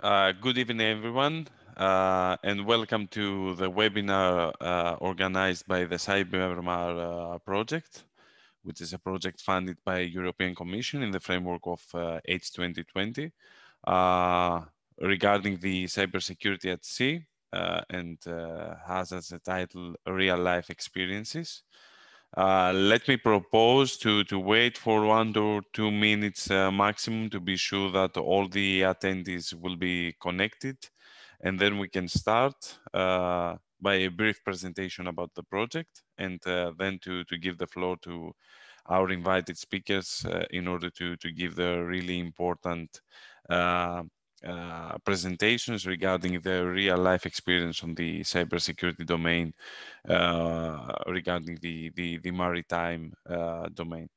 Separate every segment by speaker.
Speaker 1: Uh, good evening, everyone, uh, and welcome to the webinar uh, organized by the Cybermar uh, project, which is a project funded by European Commission in the framework of H2020 uh, regarding the cybersecurity at sea and has as a title Real Life Experiences. Uh, let me propose to, to wait for one or two minutes uh, maximum to be sure that all the attendees will be connected. And then we can start uh, by a brief presentation about the project and uh, then to, to give the floor to our invited speakers uh, in order to, to give the really important uh, presentations regarding the real life experience on the cybersecurity domain uh, regarding the, the, the maritime uh, domain.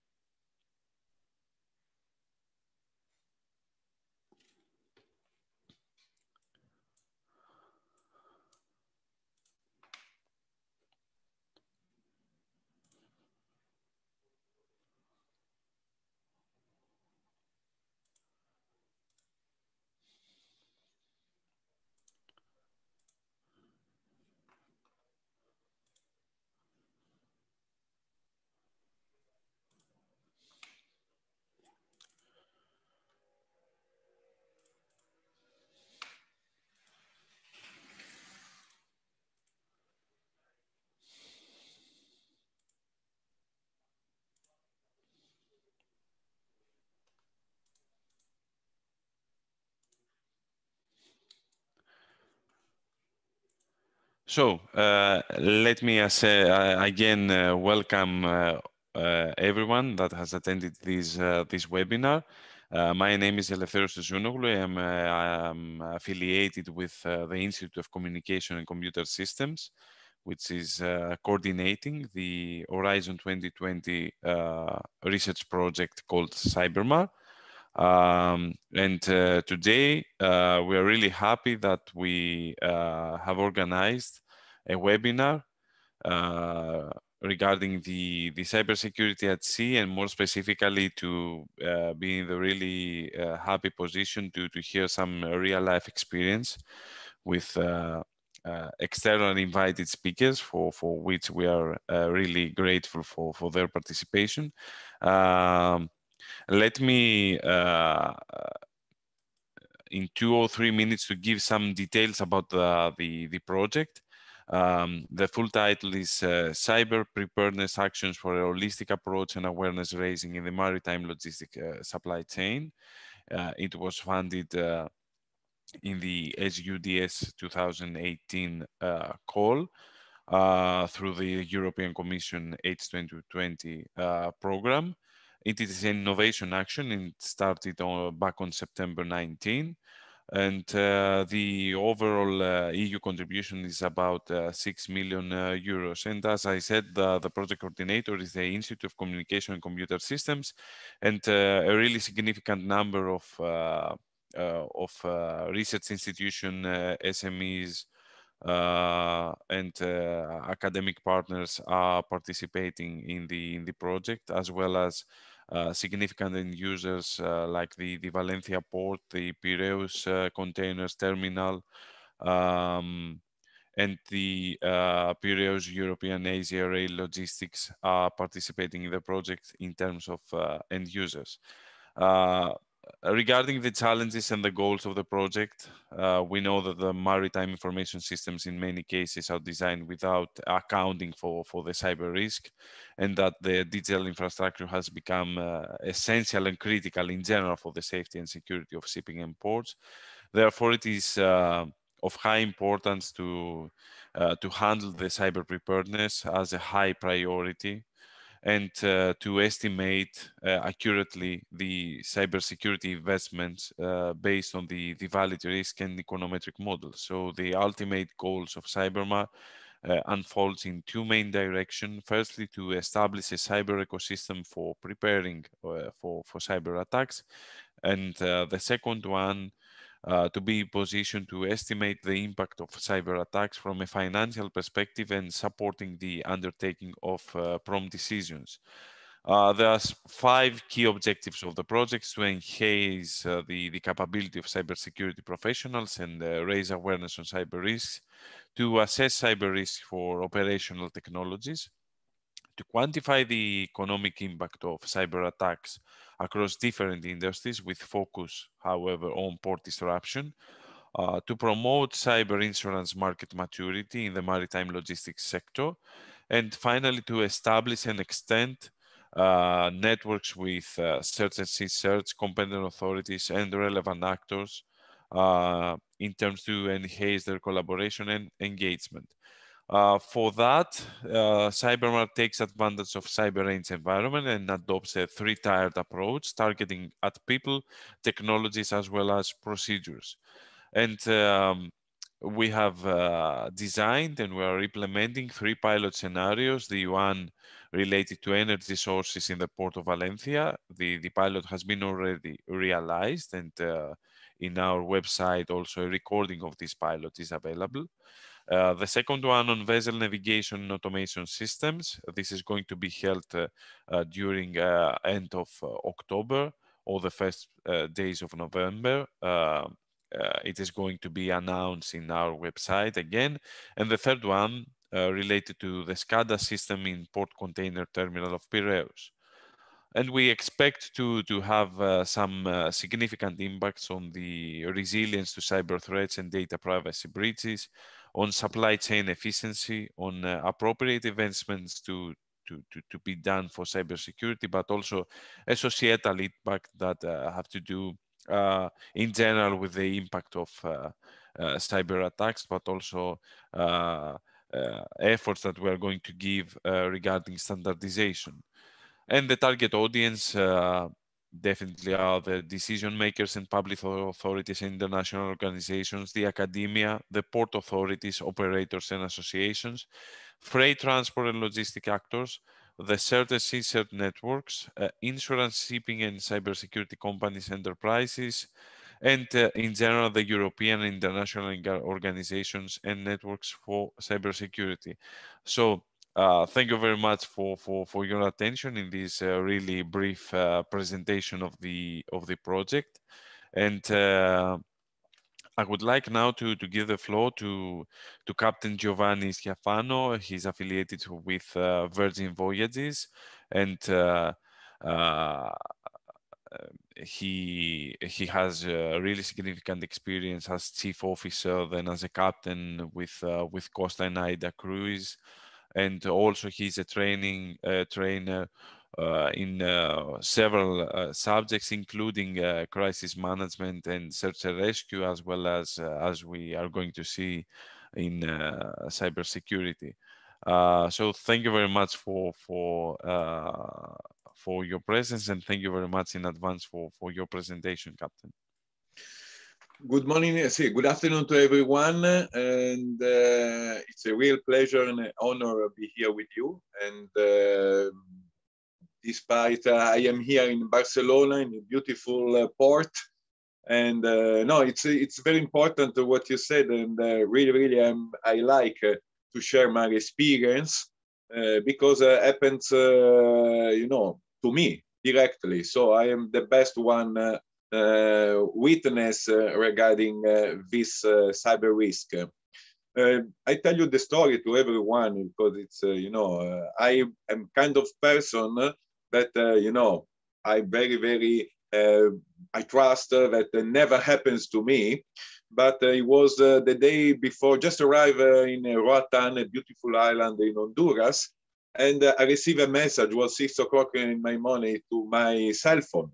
Speaker 1: So uh, let me uh, say, uh, again uh, welcome uh, uh, everyone that has attended this this webinar. my name is Eleftherios Zounoglou. I'm, I'm, affiliated with the Institute of Communication and Computer Systems, which is coordinating the Horizon 2020 research project called CyberMar. Um, and uh, today uh, we are really happy that we uh, have organized a webinar uh, regarding the, the cybersecurity at sea and more specifically to uh, be in the really uh, happy position to, to hear some real life experience with external invited speakers for, for which we are really grateful for, for their participation. Um, let me, uh, uh, in two or three minutes, to give some details about the, the, the project. Um, the full title is uh, Cyber Preparedness Actions for a Holistic Approach and Awareness Raising in the Maritime Logistic uh, Supply Chain. Uh, it was funded uh, in the SUDS 2018 uh, call through the European Commission H2020 program. It is an innovation action and it started on, uh, back on September 19. And uh, the overall uh, EU contribution is about uh, 6 million uh, euros. And as I said, the, the, project coordinator is the Institute of Communication and Computer Systems, and uh, a really significant number of, of research institution, SMEs, uh, and uh, academic partners are participating in the in the project as well as uh, significant end users uh, like the, the Valencia port, the Piraeus uh, containers terminal, um, and the uh, Piraeus European Asia Rail Logistics are participating in the project in terms of uh, end users. Uh, regarding the challenges and the goals of the project, uh, we know that the maritime information systems in many cases are designed without accounting for, for the cyber risk and that the digital infrastructure has become uh, essential and critical in general for the safety and security of shipping and ports. Therefore, it is uh, of high importance to, uh, to handle the cyber preparedness as a high priority and uh, to estimate uh, accurately the cybersecurity investments uh, based on the, the valid risk and econometric model. So the ultimate goals of CyberMa uh, unfolds in two main directions. Firstly, to establish a cyber ecosystem for preparing uh, for, for cyber attacks. And uh, the second one uh, to be positioned to estimate the impact of cyber attacks from a financial perspective and supporting the undertaking of uh, prompt decisions. Uh, there are five key objectives of the projects to enhance uh, the, the capability of cybersecurity professionals and uh, raise awareness on cyber risks, to assess cyber risks for operational technologies, to quantify the economic impact of cyber attacks across different industries with focus, however, on port disruption, uh, to promote cyber insurance market maturity in the maritime logistics sector, and finally, to establish and extend uh, networks with uh, search and search, competent authorities, and relevant actors uh, in terms to enhance their collaboration and engagement. Uh, for that, uh, CyberMar takes advantage of CyberRain's environment and adopts a three-tiered approach targeting at people, technologies, as well as procedures. And um, we have uh, designed and we are implementing three pilot scenarios, the one related to energy sources in the port of Valencia. The, the pilot has been already realized and uh, in our website also a recording of this pilot is available. Uh, the second one on vessel navigation and automation systems. This is going to be held uh, uh during uh, end of October or the first days of November. Um, it is going to be announced in our website again. And the third one related to the SCADA system in port container terminal of Piraeus and we expect to to have uh, some uh, significant impacts on the resilience to cyber threats and data privacy breaches on supply chain efficiency, on uh, appropriate investments to, to, to, to, be done for cybersecurity, but also a societal impact that uh, have to do uh, in general with the impact of uh, uh, cyber attacks, but also uh, efforts that we are going to give regarding standardization. And the target audience definitely are the decision makers and public authorities and international organizations, the academia, the port authorities, operators and associations, freight transport and logistic actors, the CERT and CERT networks, uh, insurance, shipping and cybersecurity companies, enterprises, and uh, in general, the European international organizations and networks for cybersecurity. So uh, thank you very much for, for, for your attention in this uh, really brief uh, presentation of the of the project. And uh, I would like now to, to give the floor to, to Captain Giovanni Schiaffano. He's affiliated with uh, Virgin Voyages and he he has a really significant experience as chief officer, then as a captain with with Costa and Aida Cruise and also he's a training trainer uh, in uh, several uh, subjects, including crisis management and search and rescue, as well as as we are going to see in cybersecurity. so thank you very much for for for your presence and thank you very much in advance for, for your presentation, Captain
Speaker 2: good morning, eh, see, good afternoon to everyone. And uh, it's a real pleasure and an honor to be here with you. And uh, despite uh, I am here in Barcelona in a beautiful port. And no, it's it's very important what you said. And really, really, I'm, I like to share my experience because it happens, you know, to me directly. So I am the best one uh, witness uh, regarding uh, this cyber risk. I tell you the story to everyone because it's, you know, I am kind of person that, you know, I very, very, I trust that never happens to me but uh, it was uh, the day before, just arrived uh, in Roatan, a beautiful island in Honduras, and I received a message, was six o'clock in my morning, to my cell phone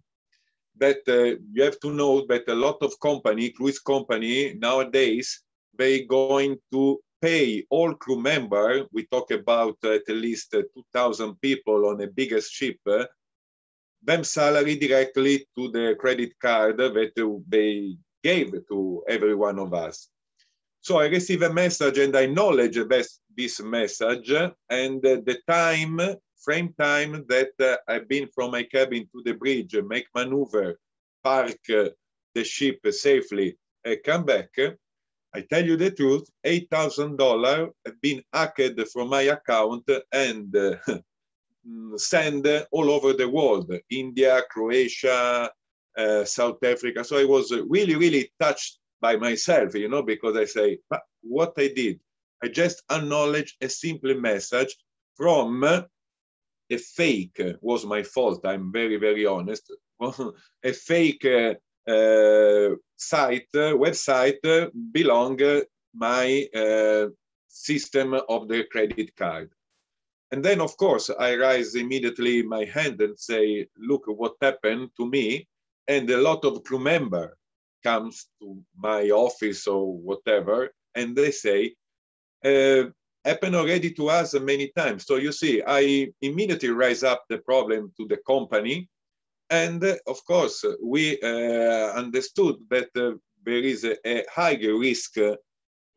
Speaker 2: that uh, you have to know that a lot of company, cruise company nowadays, they going to pay all crew member. We talk about uh, at least uh, 2,000 people on the biggest ship. Uh, them salary directly to the credit card that they gave to every one of us. So I receive a message and I acknowledge this, this message. And the time frame time that uh, I've been from my cabin to the bridge, make maneuver, park uh, the ship safely, uh, come back. I tell you the truth, $8,000 have been hacked from my account and uh, sent all over the world, India, Croatia, uh, South Africa. So I was really, really touched by myself, you know, because I say, what I did, I just acknowledge a simple message from a fake was my fault. I'm very, very honest. a fake uh, uh, site, uh, website uh, belong uh, my uh, system of the credit card. And then, of course, I raise immediately my hand and say, look what happened to me. And a lot of crew member comes to my office or whatever, and they say, uh, happened already to us many times. So you see, I immediately raise up the problem to the company. And uh, of course, we uh, understood that uh, there is a, a higher risk uh,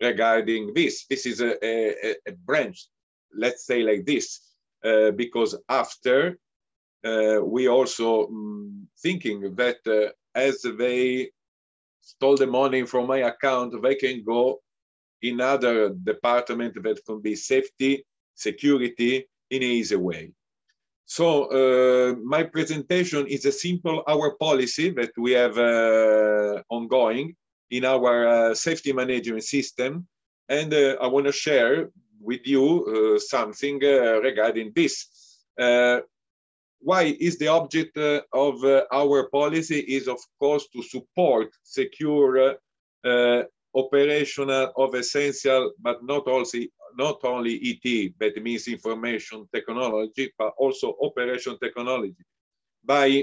Speaker 2: regarding this. This is a, a, a, branch, let's say like this, uh, because after we also um, thinking that as they stole the money from my account, they can go in other department that can be safety, security in an easy way. So uh, my presentation is a simple our policy that we have uh, ongoing in our uh, safety management system. And uh, I want to share with you uh, something uh, regarding this. why is the object of our policy is of course to support secure operational of essential, but not only not only ET, that means information technology, but also operation technology, by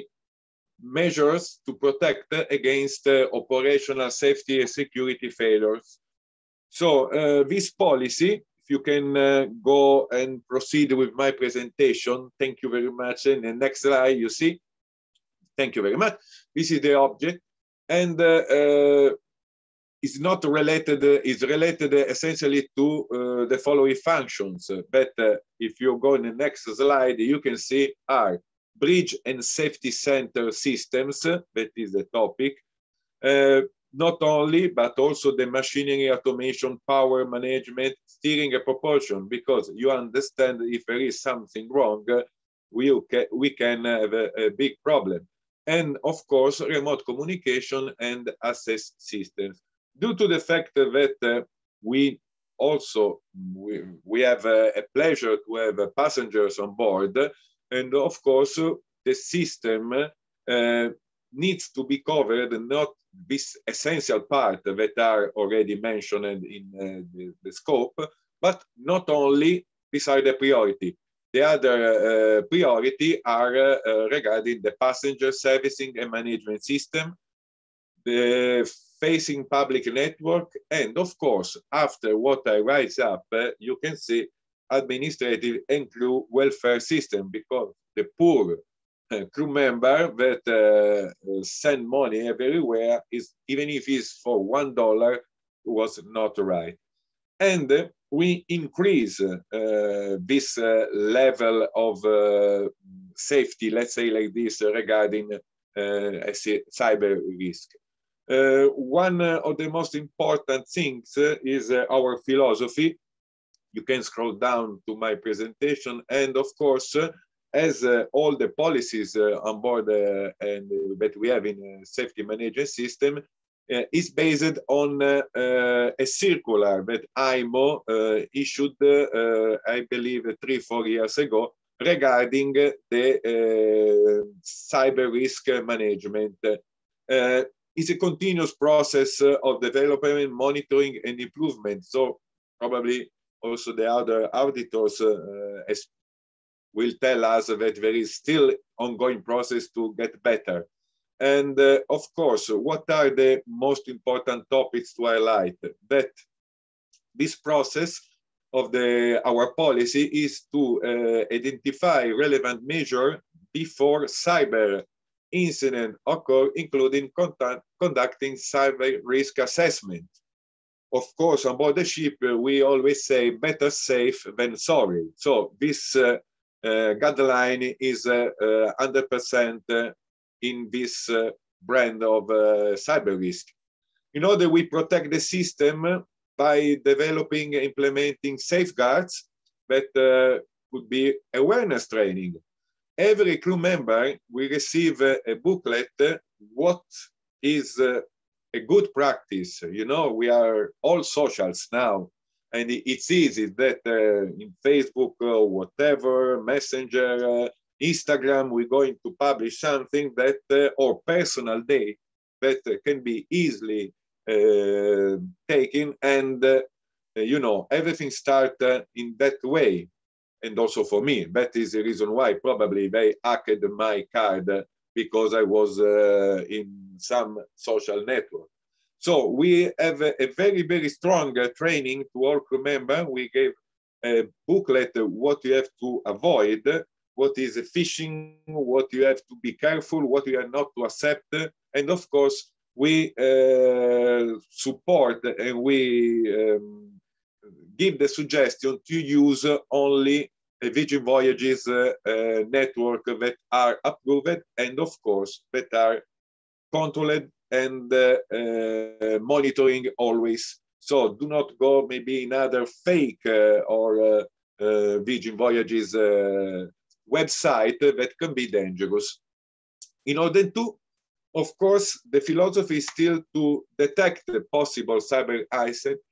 Speaker 2: measures to protect against uh, operational safety and security failures. So uh, this policy, if you can uh, go and proceed with my presentation, thank you very much. And the next slide, you see, thank you very much. This is the object. And uh, uh, is not related, is related essentially to uh, the following functions. But uh, if you go in the next slide, you can see are ah, bridge and safety center systems, that is the topic. Uh, not only, but also the machinery automation, power management, steering and propulsion, because you understand if there is something wrong, we, can, we can have a, a, big problem. And of course, remote communication and access systems due to the fact that uh, we also we, we have uh, a, pleasure to have uh, passengers on board and of course the system uh, needs to be covered not this essential part that are already mentioned in uh, the, the, scope but not only these are the priority the other uh, priority are regarding the passenger servicing and management system the facing public network. And of course, after what I write up, uh, you can see administrative and crew welfare system because the poor uh, crew member that uh, uh, send money everywhere is, even if it's for one dollar, was not right. And we increase uh, this level of safety, let's say like this, regarding cyber risk. Uh, one uh, of the most important things uh, is our philosophy. You can scroll down to my presentation. And of course, as uh, all the policies uh, on board uh, and that we have in a safety management system is based on a circular that IMO issued, I believe, three, four years ago regarding the cyber risk management it's a continuous process uh, of development, monitoring, and improvement. So probably also the other auditors uh, will tell us that there is still ongoing process to get better. And uh, of course, what are the most important topics to highlight? That this process of the, our policy is to uh, identify relevant measure before cyber incident occur, including contact, conducting cyber risk assessment. Of course, on board the ship, uh, we always say better safe than sorry. So this uh, uh, guideline is 100% uh, uh, uh, in this brand of cyber risk. In order we protect the system by developing implementing safeguards that could be awareness training, every crew member will receive a, a booklet, what is uh, a good practice. You know, we are all socials now, and it's easy that uh, in Facebook or whatever, Messenger, uh, Instagram, we're going to publish something that, uh, or personal day, that can be easily uh, taken. And, uh, you know, everything start in that way and also for me. That is the reason why probably they hacked my card because I was uh, in some social network. So we have a, a very, very strong uh, training to all crew members. We gave a booklet uh, what you have to avoid, what is phishing, what you have to be careful, what you are not to accept. And of course, we uh, support and we um, give the suggestion to use only Virgin Voyages uh, uh, network that are approved and, of course, that are controlled and uh, monitoring always. So do not go maybe in other fake or Virgin Voyages website that can be dangerous. In order to of course, the philosophy is still to detect the possible cyber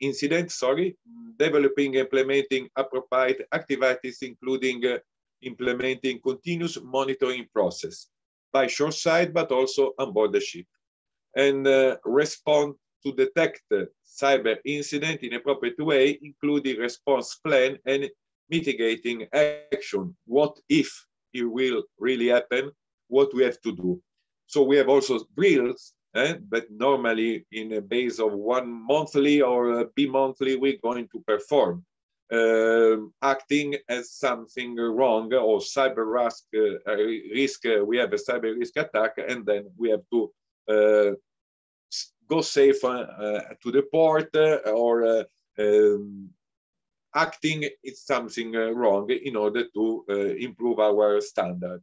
Speaker 2: incident, sorry, developing, implementing appropriate activities, including uh, implementing continuous monitoring process by shore side, but also on board the ship, and uh, respond to detect cyber incident in appropriate way, including response plan and mitigating action. What if it will really happen? What we have to do? So we have also drills, eh? but normally in a base of one monthly or b monthly we're going to perform uh, acting as something wrong or cyber risk, uh, uh, risk uh, we have a cyber risk attack and then we have to uh, go safe uh, to the port or um, acting is something wrong in order to improve our standard.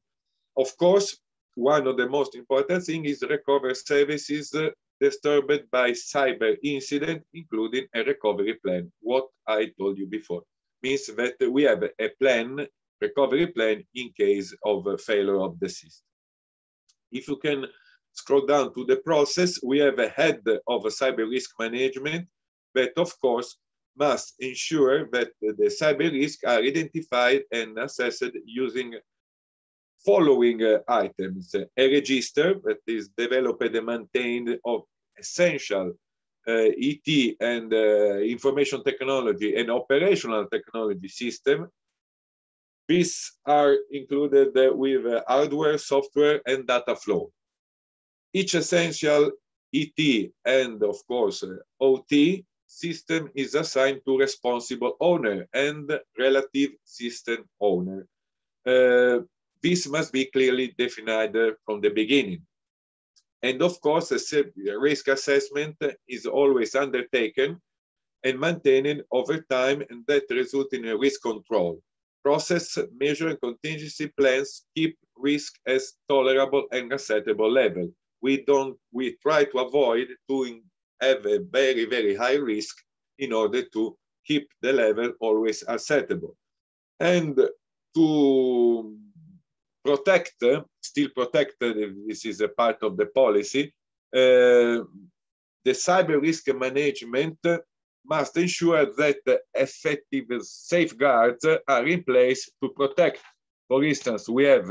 Speaker 2: Of course, one of the most important things is recover services uh, disturbed by cyber incident, including a recovery plan, what I told you before. Means that we have a plan, recovery plan, in case of a failure of the system. If you can scroll down to the process, we have a head of a cyber risk management that, of course, must ensure that the cyber risks are identified and assessed using following uh, items. A register that is developed and maintained of essential uh, ET and uh, information technology and operational technology system. These are included with uh, hardware, software, and data flow. Each essential ET and, of course, uh, OT system is assigned to responsible owner and relative system owner. Uh, this must be clearly defined from the beginning. And of course, a risk assessment is always undertaken and maintained over time, and that results in a risk control. Process, measure, and contingency plans keep risk as tolerable and acceptable level. We don't. We try to avoid doing have a very very high risk in order to keep the level always acceptable, and to protect, still protect. this is a part of the policy, uh, the cyber risk management must ensure that effective safeguards are in place to protect. For instance, we have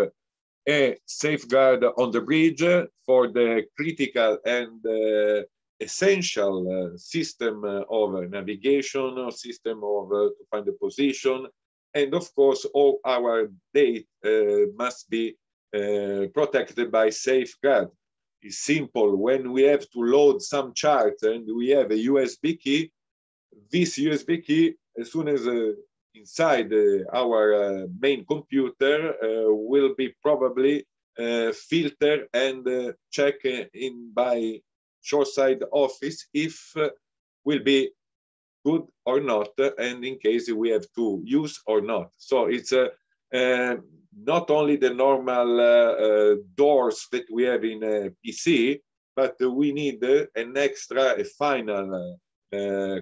Speaker 2: a safeguard on the bridge for the critical and uh, essential uh, system of navigation or system of uh, to find the position and of course, all our data uh, must be uh, protected by safeguard. It's simple. When we have to load some chart and we have a USB key, this USB key, as soon as uh, inside our main computer, will be probably uh, filter and uh, check in by shoreside office if will be good or not, and in case we have to use or not. So it's a, uh, uh, not only the normal uh, uh, doors that we have in a uh, PC, but we need uh, an extra a final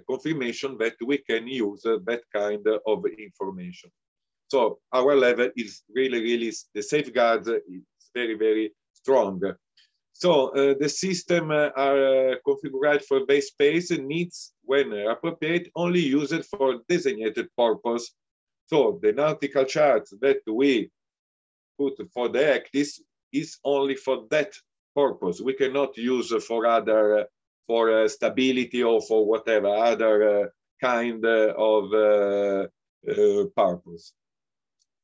Speaker 2: confirmation that we can use that kind of information. So our level is really, really, the safeguards is very, very strong. So uh, the system uh, are uh, configured for base space and needs, when appropriate, only used for designated purpose. So the nautical chart that we put for the axis is only for that purpose. We cannot use for other, for stability or for whatever other kind of uh, purpose.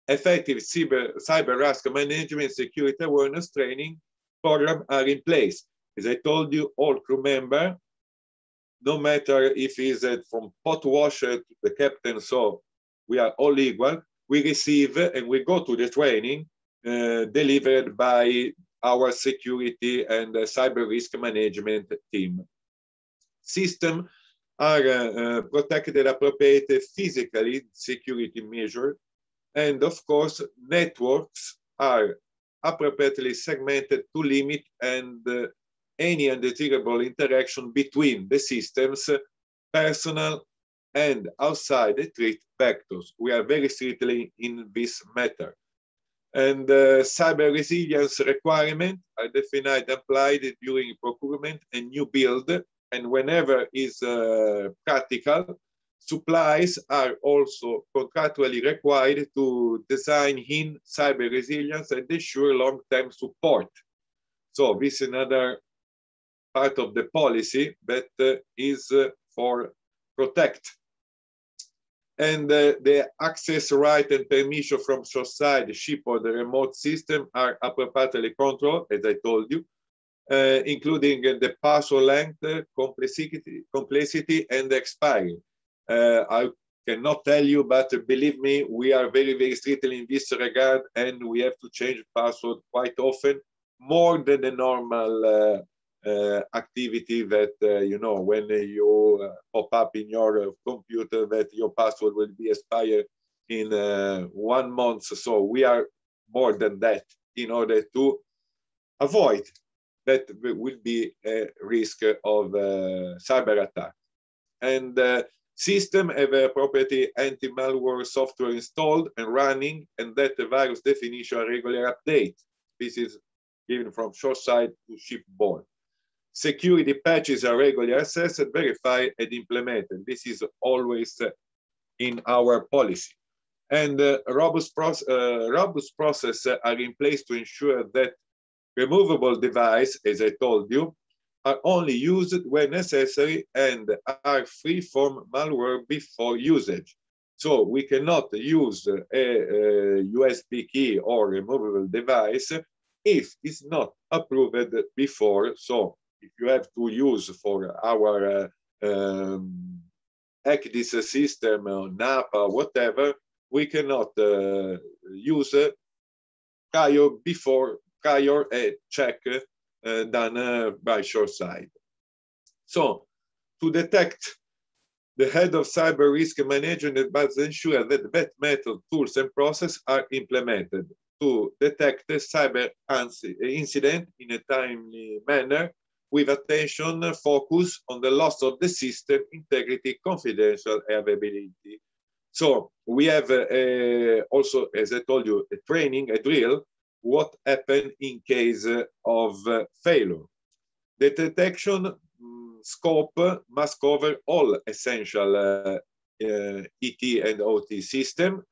Speaker 2: Effective cyber, cyber risk management security awareness training programs are in place. As I told you all, crew member, no matter if it's uh, from pot washer to the captain, so we are all equal, we receive and we go to the training uh, delivered by our security and uh, cyber risk management team. System are uh, uh protected appropriate physically security measure and of course networks are appropriately segmented to limit and uh, any undesirable interaction between the systems, personal and outside the threat vectors. We are very strictly in this matter. And uh, cyber resilience requirement are defined applied during procurement and new build, and whenever is uh, practical, Supplies are also contractually required to design in cyber resilience and ensure long-term support. So this is another part of the policy that uh, is uh, for protect. And uh, the access right and permission from society, ship or the remote system are appropriately controlled, as I told you, uh, including the password length, uh, complexity, complexity and expiry. Uh, I cannot tell you, but believe me, we are very, very strict in this regard, and we have to change password quite often, more than the normal uh, uh, activity that uh, you know when you uh, pop up in your uh, computer that your password will be expired in one month. So we are more than that in order to avoid that will be a risk of cyber attack. And System have a property anti-malware software installed and running, and that the virus definition regular update. This is given from short side to shipboard. Security patches are regularly assessed, verified, and implemented. This is always uh, in our policy. And uh, robust, process, uh, robust process uh, are in place to ensure that removable device, as I told you, are only used when necessary and are free from malware before usage. So we cannot use a, a USB key or removable device if it's not approved before. So if you have to use for our uh, um, ECDIS system, or uh, NAPA, whatever, we cannot uh, use uh, prior before prior a uh, check than uh, uh, by side, So to detect the head of cyber risk management must ensure that that method, tools, and process are implemented to detect the cyber incident in a timely manner with attention focus on the loss of the system integrity, confidential, availability. So we have uh, also, as I told you, a training, a drill what happened in case of uh, failure. The detection mm, scope must cover all essential uh, uh, ET and OT system.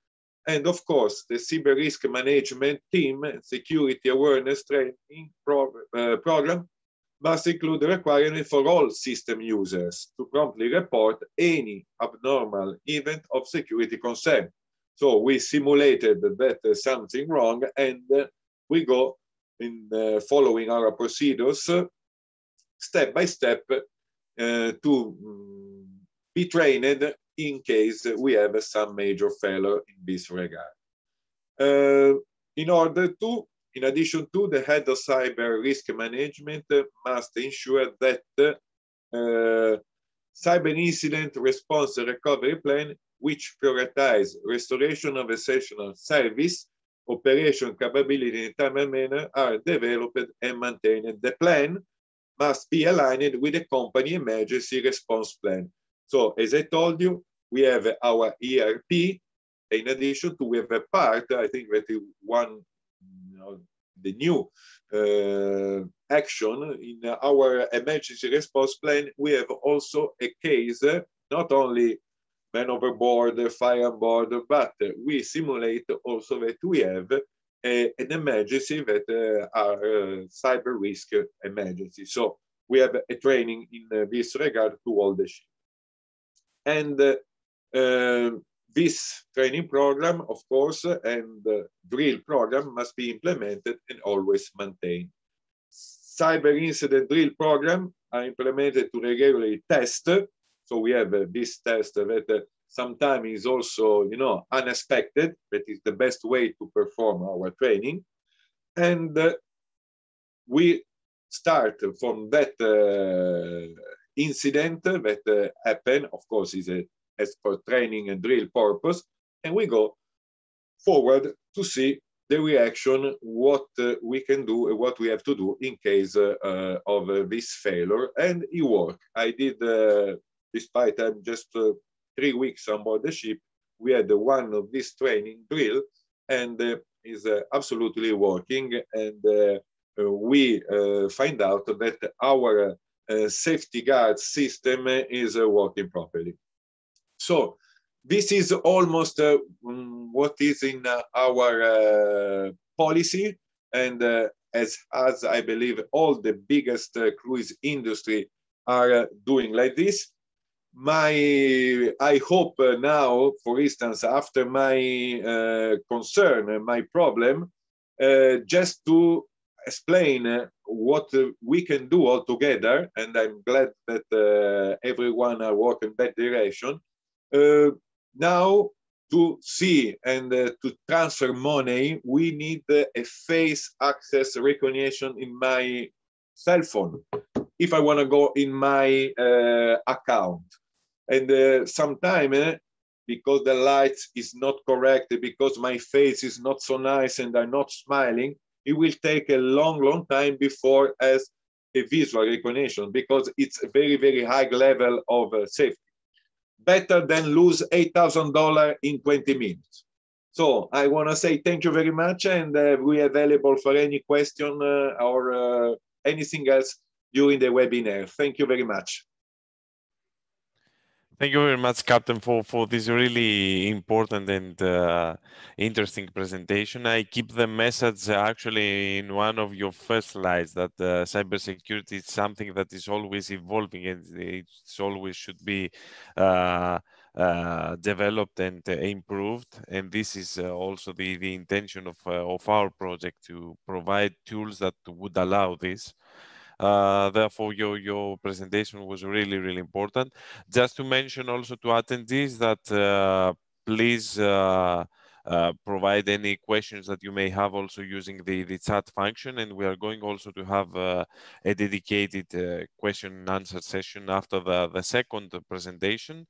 Speaker 2: And of course, the cyber risk management team security awareness training pro uh, program must include the requirement for all system users to promptly report any abnormal event of security concern. So we simulated that uh, something wrong and uh, we go in uh, following our procedures step by step uh, to mm, be trained in case we have some major failure in this regard. Uh, in order to in addition to, the head of cyber risk management uh, must ensure that uh, cyber incident response recovery plan, which prioritize restoration of essential service operation capability in time and manner are developed and maintained. The plan must be aligned with the company emergency response plan. So as I told you, we have our ERP. In addition to we have a part, I think that one, you know, the new uh, action in our emergency response plan, we have also a case, not only man overboard, fireboard, but we simulate also that we have a, an emergency that uh, are uh, cyber risk emergency. So we have a training in this regard to all the ships. And uh, um, this training program, of course, and drill program must be implemented and always maintained. Cyber incident drill program are implemented to regularly test so we have uh, this test that uh, sometimes is also, you know, unexpected, but is the best way to perform our training. And uh, we start from that incident that happened, of course, is a, as for training and drill purpose, and we go forward to see the reaction, what uh, we can do, and what we have to do in case uh, uh, of this failure. And it worked. I did despite I'm just uh, three weeks on board the ship, we had one of this training drill and uh, is uh, absolutely working. And uh, uh we uh, find out that our safety guard system is working properly. So this is almost mm, what is in our policy. And as, as I believe all the biggest cruise industry are doing like this, my i hope uh, now for instance after my uh, concern uh, my problem uh, just to explain uh, what we can do all together and i'm glad that uh, everyone are working that direction now to see and to transfer money we need a face access recognition in my cell phone if i want to go in my account and uh, sometimes eh, because the light is not correct because my face is not so nice and i'm not smiling it will take a long long time before as a visual recognition because it's a very very high level of uh, safety better than lose $8000 in 20 minutes so i want to say thank you very much and uh, we're available for any question uh, or uh, anything else during the webinar thank you very much
Speaker 1: Thank you very much, Captain, for, for this really important and uh, interesting presentation. I keep the message uh, actually in one of your first slides that uh, cybersecurity is something that is always evolving and it always should be uh, uh, developed and uh, improved. And this is uh, also the, the intention of, of our project to provide tools that would allow this. Uh, therefore, your, your presentation was really, really important. Just to mention also to attendees that uh, please uh, uh, provide any questions that you may have also using the, the chat function. And we are going also to have uh, a dedicated question and answer session after the, the second presentation.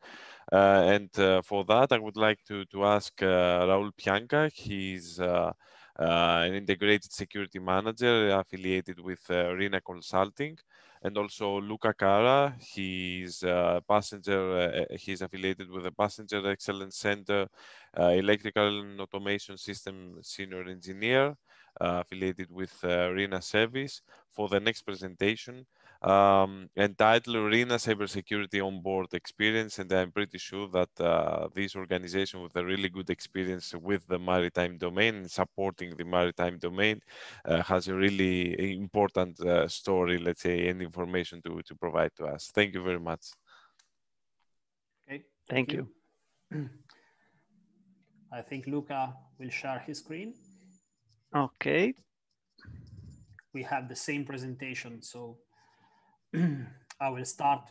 Speaker 1: Uh, and uh, for that, I would like to, to ask uh, Raul Pianka. He's an integrated security manager affiliated with RINA Consulting. And also Luca Cara, he's a passenger, he's affiliated with the Passenger Excellence Center, Electrical and Automation System Senior Engineer, affiliated with RINA Service for the next presentation um, entitled RENA Cybersecurity Onboard Experience. And I'm pretty sure that uh, this organization with a really good experience with the maritime domain and supporting the maritime domain uh, has a really important uh, story, let's say, and information to, to provide to us. Thank you very much.
Speaker 3: Okay, thank, thank you. you. I think Luca will share his screen. Okay. We have the same presentation, so I will start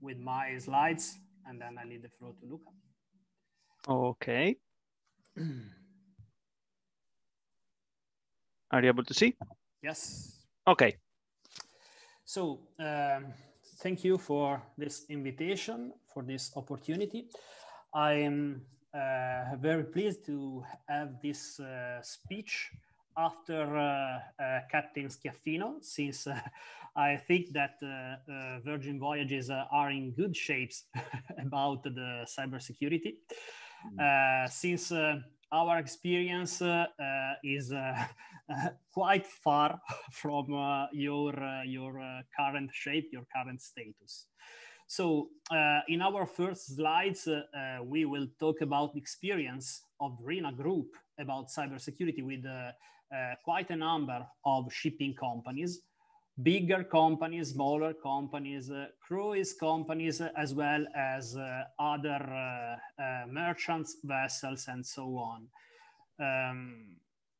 Speaker 3: with my slides and then I leave the floor to Luca.
Speaker 4: Okay. Are you able to see? Yes. Okay.
Speaker 3: So um, thank you for this invitation, for this opportunity. I am uh, very pleased to have this uh, speech after uh, uh, Captain Schiaffino, since uh, I think that Virgin Voyages are in good shapes about the cybersecurity, mm. since our experience uh, uh, is uh, quite far from your your current shape, your current status. So, in our first slides, we will talk about the experience of RINA Group about cybersecurity with uh, quite a number of shipping companies, bigger companies, smaller companies, uh, cruise companies, uh, as well as other merchants, vessels, and so on. Um,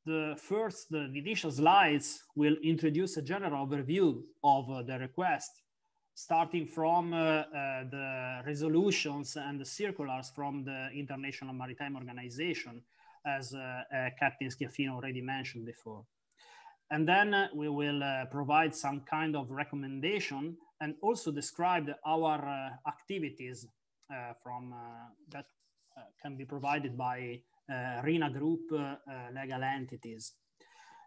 Speaker 3: the first, the initial slides will introduce a general overview of the request starting from uh, uh, the resolutions and the circulars from the International Maritime Organization as uh, uh, Captain Schiaffino already mentioned before. And then uh, we will provide some kind of recommendation and also describe our activities from that can be provided by RINA Group legal entities.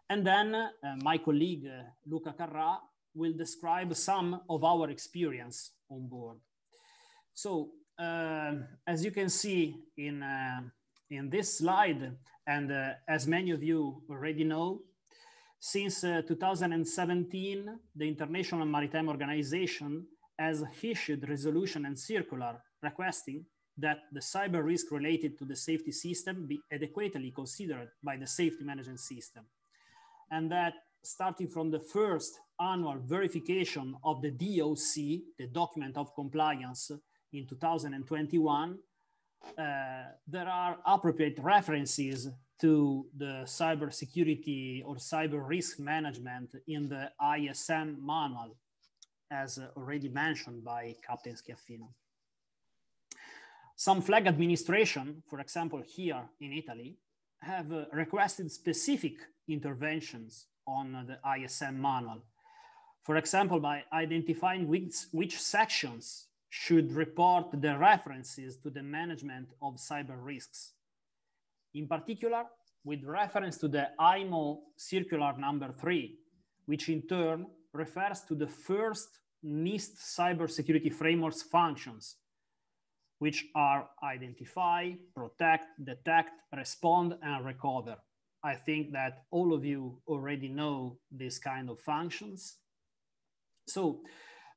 Speaker 3: And then uh, my colleague, uh, Luca Carrà, will describe some of our experience on board. So, uh, as you can see in in this slide, and uh, as many of you already know, since uh, 2017, the International Maritime Organization has issued resolution and circular requesting that the cyber risk related to the safety system be adequately considered by the safety management system. And that starting from the first annual verification of the DOC, the document of compliance in 2021, uh, there are appropriate references to the cybersecurity or cyber risk management in the ISM manual, as already mentioned by Captain Schiaffino. Some flag administration, for example, here in Italy, have uh, requested specific interventions on the ISM manual. For example, by identifying which, which sections should report the references to the management of cyber risks. In particular, with reference to the IMO circular number three, which in turn refers to the first NIST cybersecurity framework's functions, which are identify, protect, detect, respond, and recover. I think that all of you already know these kind of functions. So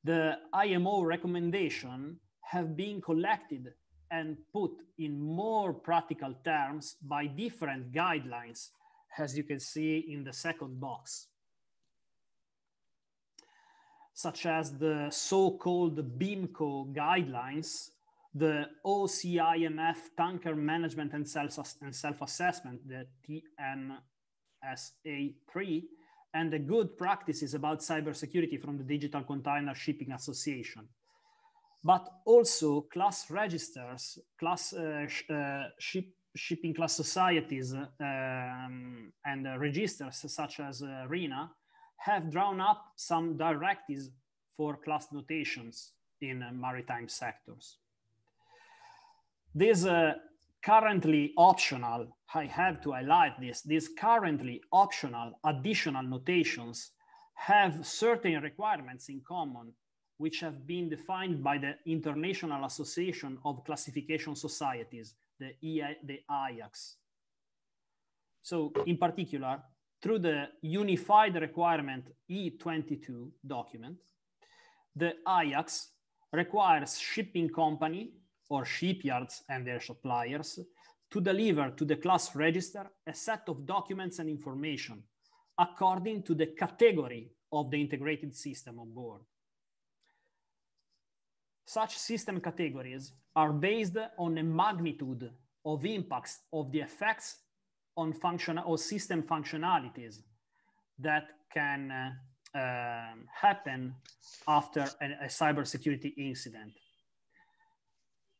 Speaker 3: the IMO recommendation have been collected and put in more practical terms by different guidelines, as you can see in the second box, such as the so-called BIMCO guidelines, the OCIMF Tanker Management and Self-Assessment, the TNSA3, and the good practices about cybersecurity from the Digital Container Shipping Association. But also class registers, class uh, sh uh, ship shipping class societies um, and registers such as uh, RENA have drawn up some directives for class notations in maritime sectors. These uh, currently optional, I have to highlight this, these currently optional additional notations have certain requirements in common which have been defined by the International Association of Classification Societies, the, EI, the IACS. So in particular, through the unified requirement E22 document, the IACS requires shipping company or shipyards and their suppliers to deliver to the class register a set of documents and information according to the category of the integrated system on board. Such system categories are based on a magnitude of impacts of the effects on function or system functionalities that can uh, uh, happen after a, a cybersecurity incident.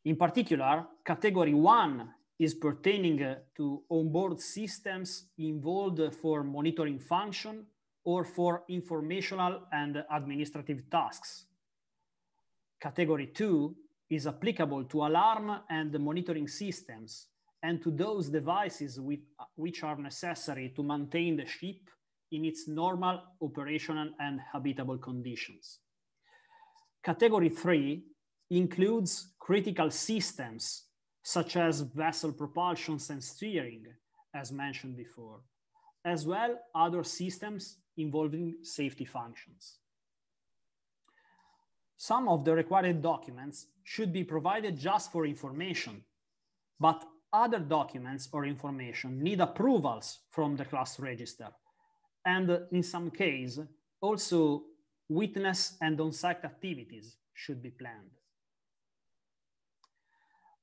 Speaker 3: In particular, category one is pertaining uh, to onboard systems involved for monitoring function or for informational and administrative tasks. Category two is applicable to alarm and monitoring systems and to those devices with, which are necessary to maintain the ship in its normal operational and habitable conditions. Category three includes critical systems such as vessel propulsions and steering, as mentioned before, as well other systems involving safety functions. Some of the required documents should be provided just for information, but other documents or information need approvals from the class register, and in some case, also witness and on-site activities should be planned.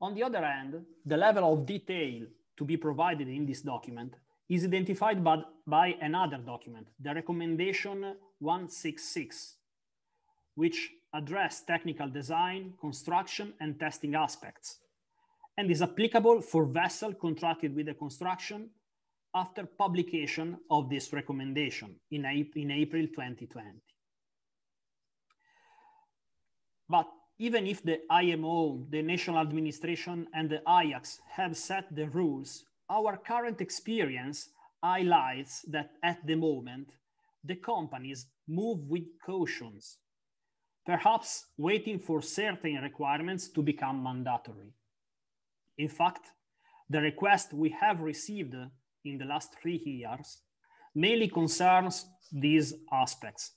Speaker 3: On the other hand, the level of detail to be provided in this document is identified by, by another document, the recommendation 166, which address technical design, construction, and testing aspects, and is applicable for vessel contracted with the construction after publication of this recommendation in, in April 2020. But even if the IMO, the national administration, and the IACS have set the rules, our current experience highlights that at the moment, the companies move with cautions, perhaps waiting for certain requirements to become mandatory. In fact, the request we have received in the last three years mainly concerns these aspects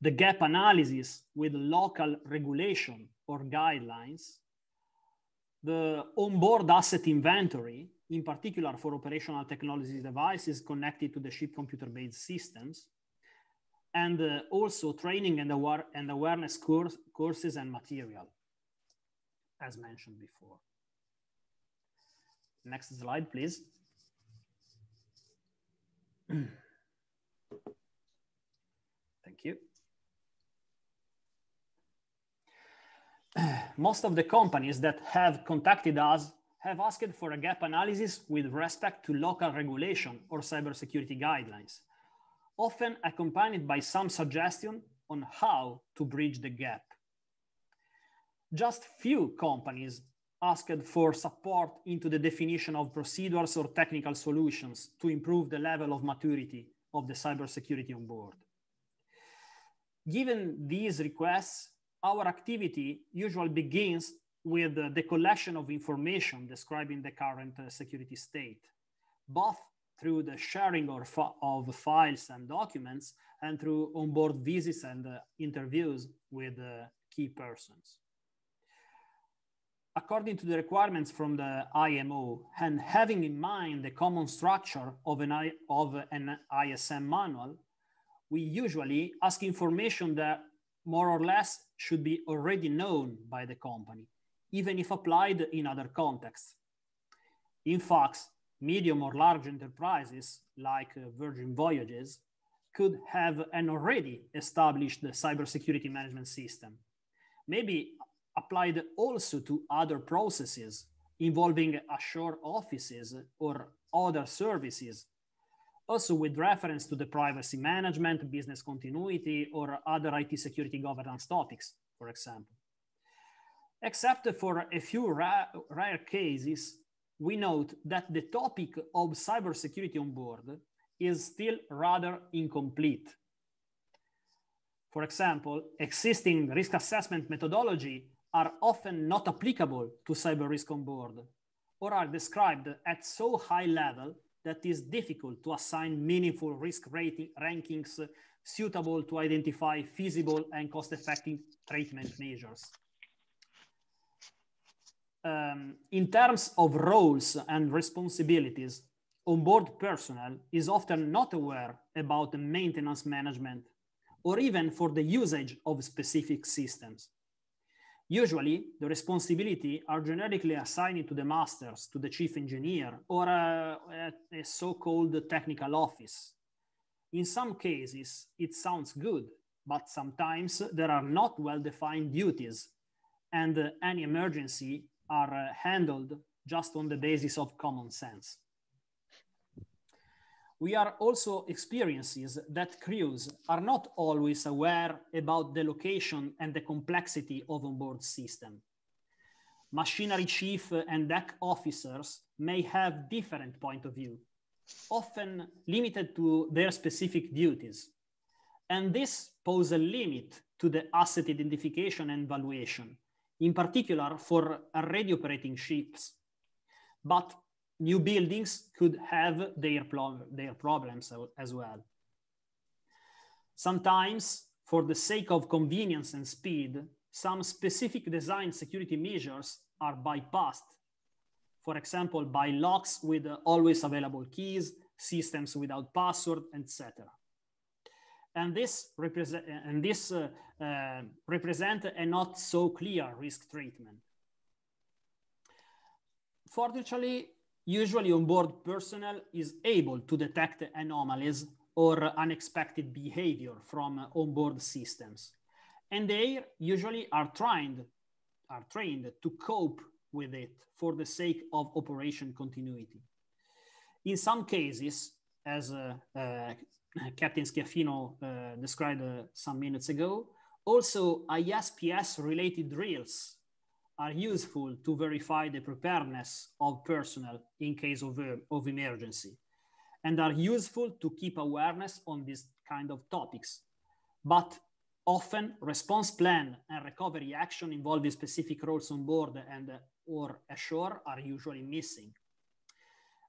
Speaker 3: the gap analysis with local regulation or guidelines, the onboard asset inventory, in particular for operational technology devices connected to the ship computer-based systems, and uh, also training and, aware and awareness course courses and material, as mentioned before. Next slide, please. Thank you. most of the companies that have contacted us have asked for a gap analysis with respect to local regulation or cybersecurity guidelines, often accompanied by some suggestion on how to bridge the gap. Just few companies asked for support into the definition of procedures or technical solutions to improve the level of maturity of the cybersecurity on board. Given these requests, our activity usually begins with the collection of information describing the current uh, security state, both through the sharing of, files and documents and through onboard visits and uh, interviews with uh, key persons. According to the requirements from the IMO and having in mind the common structure of an, of an ISM manual, we usually ask information that more or less should be already known by the company, even if applied in other contexts. In fact, medium or large enterprises like uh, Virgin Voyages could have an already established cybersecurity management system, maybe applied also to other processes involving ashore offices or other services also with reference to the privacy management, business continuity, or other IT security governance topics, for example. Except for a few ra rare cases, we note that the topic of cybersecurity on board is still rather incomplete. For example, existing risk assessment methodology are often not applicable to cyber risk on board or are described at so high level that is difficult to assign meaningful risk rating rankings uh, suitable to identify feasible and cost-effective treatment measures. Um, in terms of roles and responsibilities, onboard personnel is often not aware about the maintenance management or even for the usage of specific systems. Usually, the responsibility are generically assigned to the masters, to the chief engineer, or uh, a, a so-called technical office. In some cases, it sounds good, but sometimes there are not well-defined duties, and any emergency are uh, handled just on the basis of common sense we are also experiences that crews are not always aware about the location and the complexity of onboard system. Machinery chief and deck officers may have different point of view, often limited to their specific duties. And this poses a limit to the asset identification and valuation, in particular for already operating ships. But new buildings could have their, pro their problems as well. Sometimes, for the sake of convenience and speed, some specific design security measures are bypassed. For example, by locks with uh, always available keys, systems without password, etc. And this, represent, and this uh, uh, represent a not so clear risk treatment. Fortunately, usually onboard personnel is able to detect anomalies or unexpected behavior from onboard systems. And they usually are trained, are trained to cope with it for the sake of operation continuity. In some cases, as uh, uh, Captain Schiaffino uh, described uh, some minutes ago, also ISPS related drills are useful to verify the preparedness of personnel in case of, uh, of emergency and are useful to keep awareness on these kind of topics. But often response plan and recovery action involving specific roles on board and uh, or ashore are usually missing.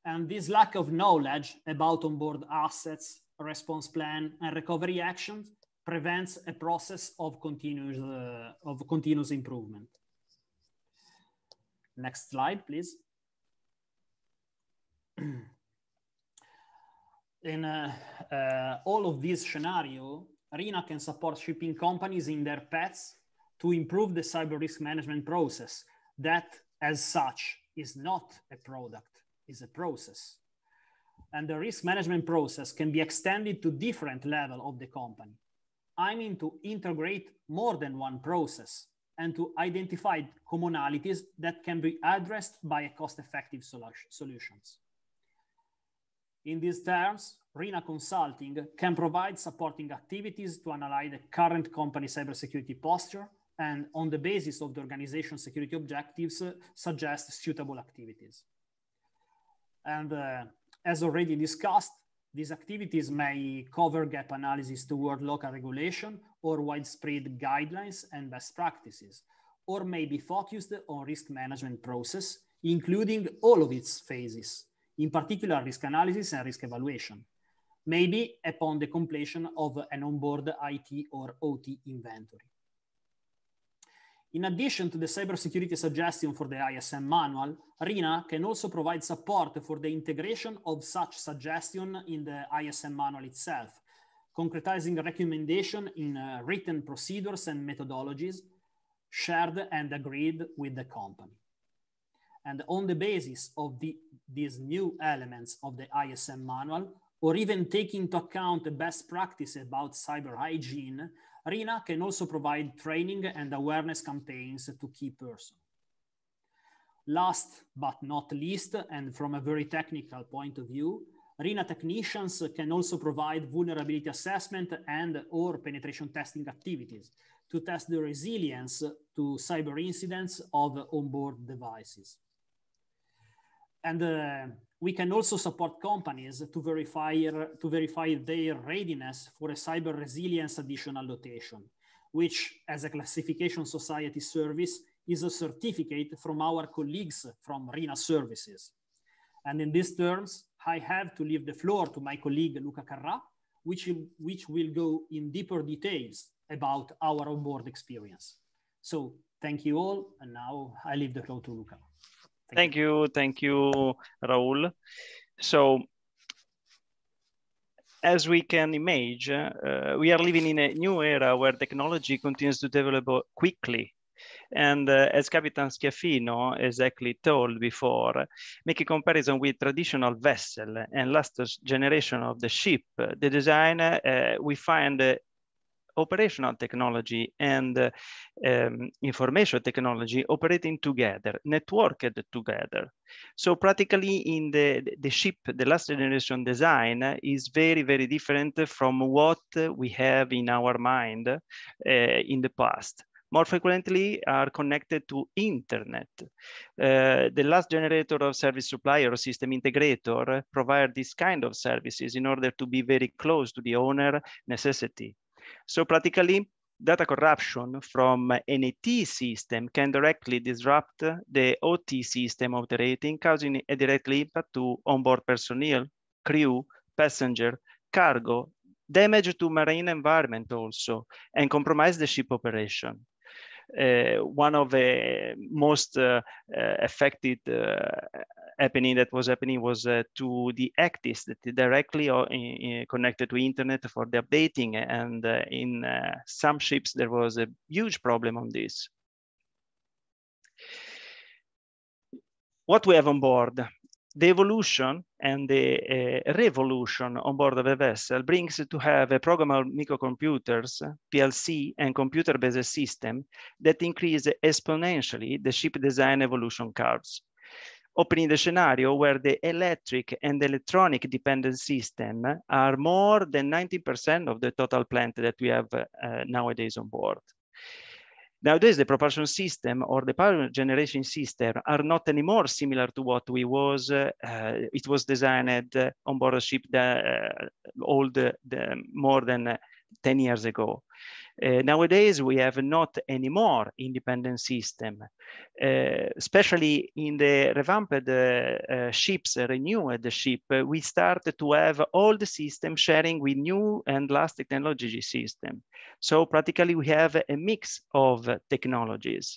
Speaker 3: And this lack of knowledge about onboard assets, response plan, and recovery actions prevents a process of continuous, uh, of continuous improvement. Next slide, please. in uh, uh, all of these scenario, RINA can support shipping companies in their paths to improve the cyber risk management process. That, as such, is not a product, is a process. And the risk management process can be extended to different level of the company. I mean to integrate more than one process and to identify commonalities that can be addressed by cost-effective solutions. In these terms, RINA Consulting can provide supporting activities to analyze the current company cybersecurity posture and on the basis of the organization security objectives, uh, suggest suitable activities. And uh, as already discussed, these activities may cover gap analysis toward local regulation or widespread guidelines and best practices, or may be focused on risk management process, including all of its phases, in particular risk analysis and risk evaluation, maybe upon the completion of an onboard IT or OT inventory. In addition to the cybersecurity suggestion for the ISM manual, RINA can also provide support for the integration of such suggestion in the ISM manual itself, concretizing recommendation in uh, written procedures and methodologies shared and agreed with the company. And on the basis of the, these new elements of the ISM manual, or even taking into account the best practice about cyber hygiene, RINA can also provide training and awareness campaigns to key persons. Last but not least, and from a very technical point of view, RINA technicians can also provide vulnerability assessment and or penetration testing activities to test the resilience to cyber incidents of onboard devices. And uh, we can also support companies to verify, to verify their readiness for a cyber resilience additional notation, which as a classification society service is a certificate from our colleagues from RINA services. And in these terms, I have to leave the floor to my colleague Luca Carra, which, which will go in deeper details about our onboard experience. So thank you all. And now I leave the floor to Luca.
Speaker 4: Thank you. Thank you, Raul. So as we can imagine, uh, we are living in a new era where technology continues to develop quickly. And uh, as Capitan Schiaffino exactly told before, make a comparison with traditional vessel and last generation of the ship. The design uh, we find operational technology and uh, um, information technology operating together, networked together. So practically in the, the ship, the last generation design is very, very different from what we have in our mind uh, in the past more frequently are connected to internet. Uh, the last generator of service supplier or system integrator provide this kind of services in order to be very close to the owner necessity. So practically, data corruption from an AT system can directly disrupt the OT system of the rating, causing a direct impact to onboard personnel, crew, passenger, cargo, damage to marine environment also, and compromise the ship operation. Uh, one of the most uh, uh, affected happening that was happening was to the actis that directly or connected to internet for the updating and in some ships there was a huge problem on this what we have on board the evolution and the uh, revolution on board of a vessel brings to have a programmable microcomputers, PLC, and computer-based system that increase exponentially the ship design evolution curves, opening the scenario where the electric and electronic dependent system are more than 90% of the total plant that we have uh, nowadays on board. Nowadays, the propulsion system or the power generation system are not anymore similar to what we was. Uh, uh, it was designed uh, on board a ship that, uh, old uh, the, more than uh, 10 years ago. Uh, nowadays, we have not anymore independent system, uh, especially in the revamped uh, uh ships, uh, renewed ship, uh, we start to have all the system sharing with new and last technology system. So practically we have a mix of technologies.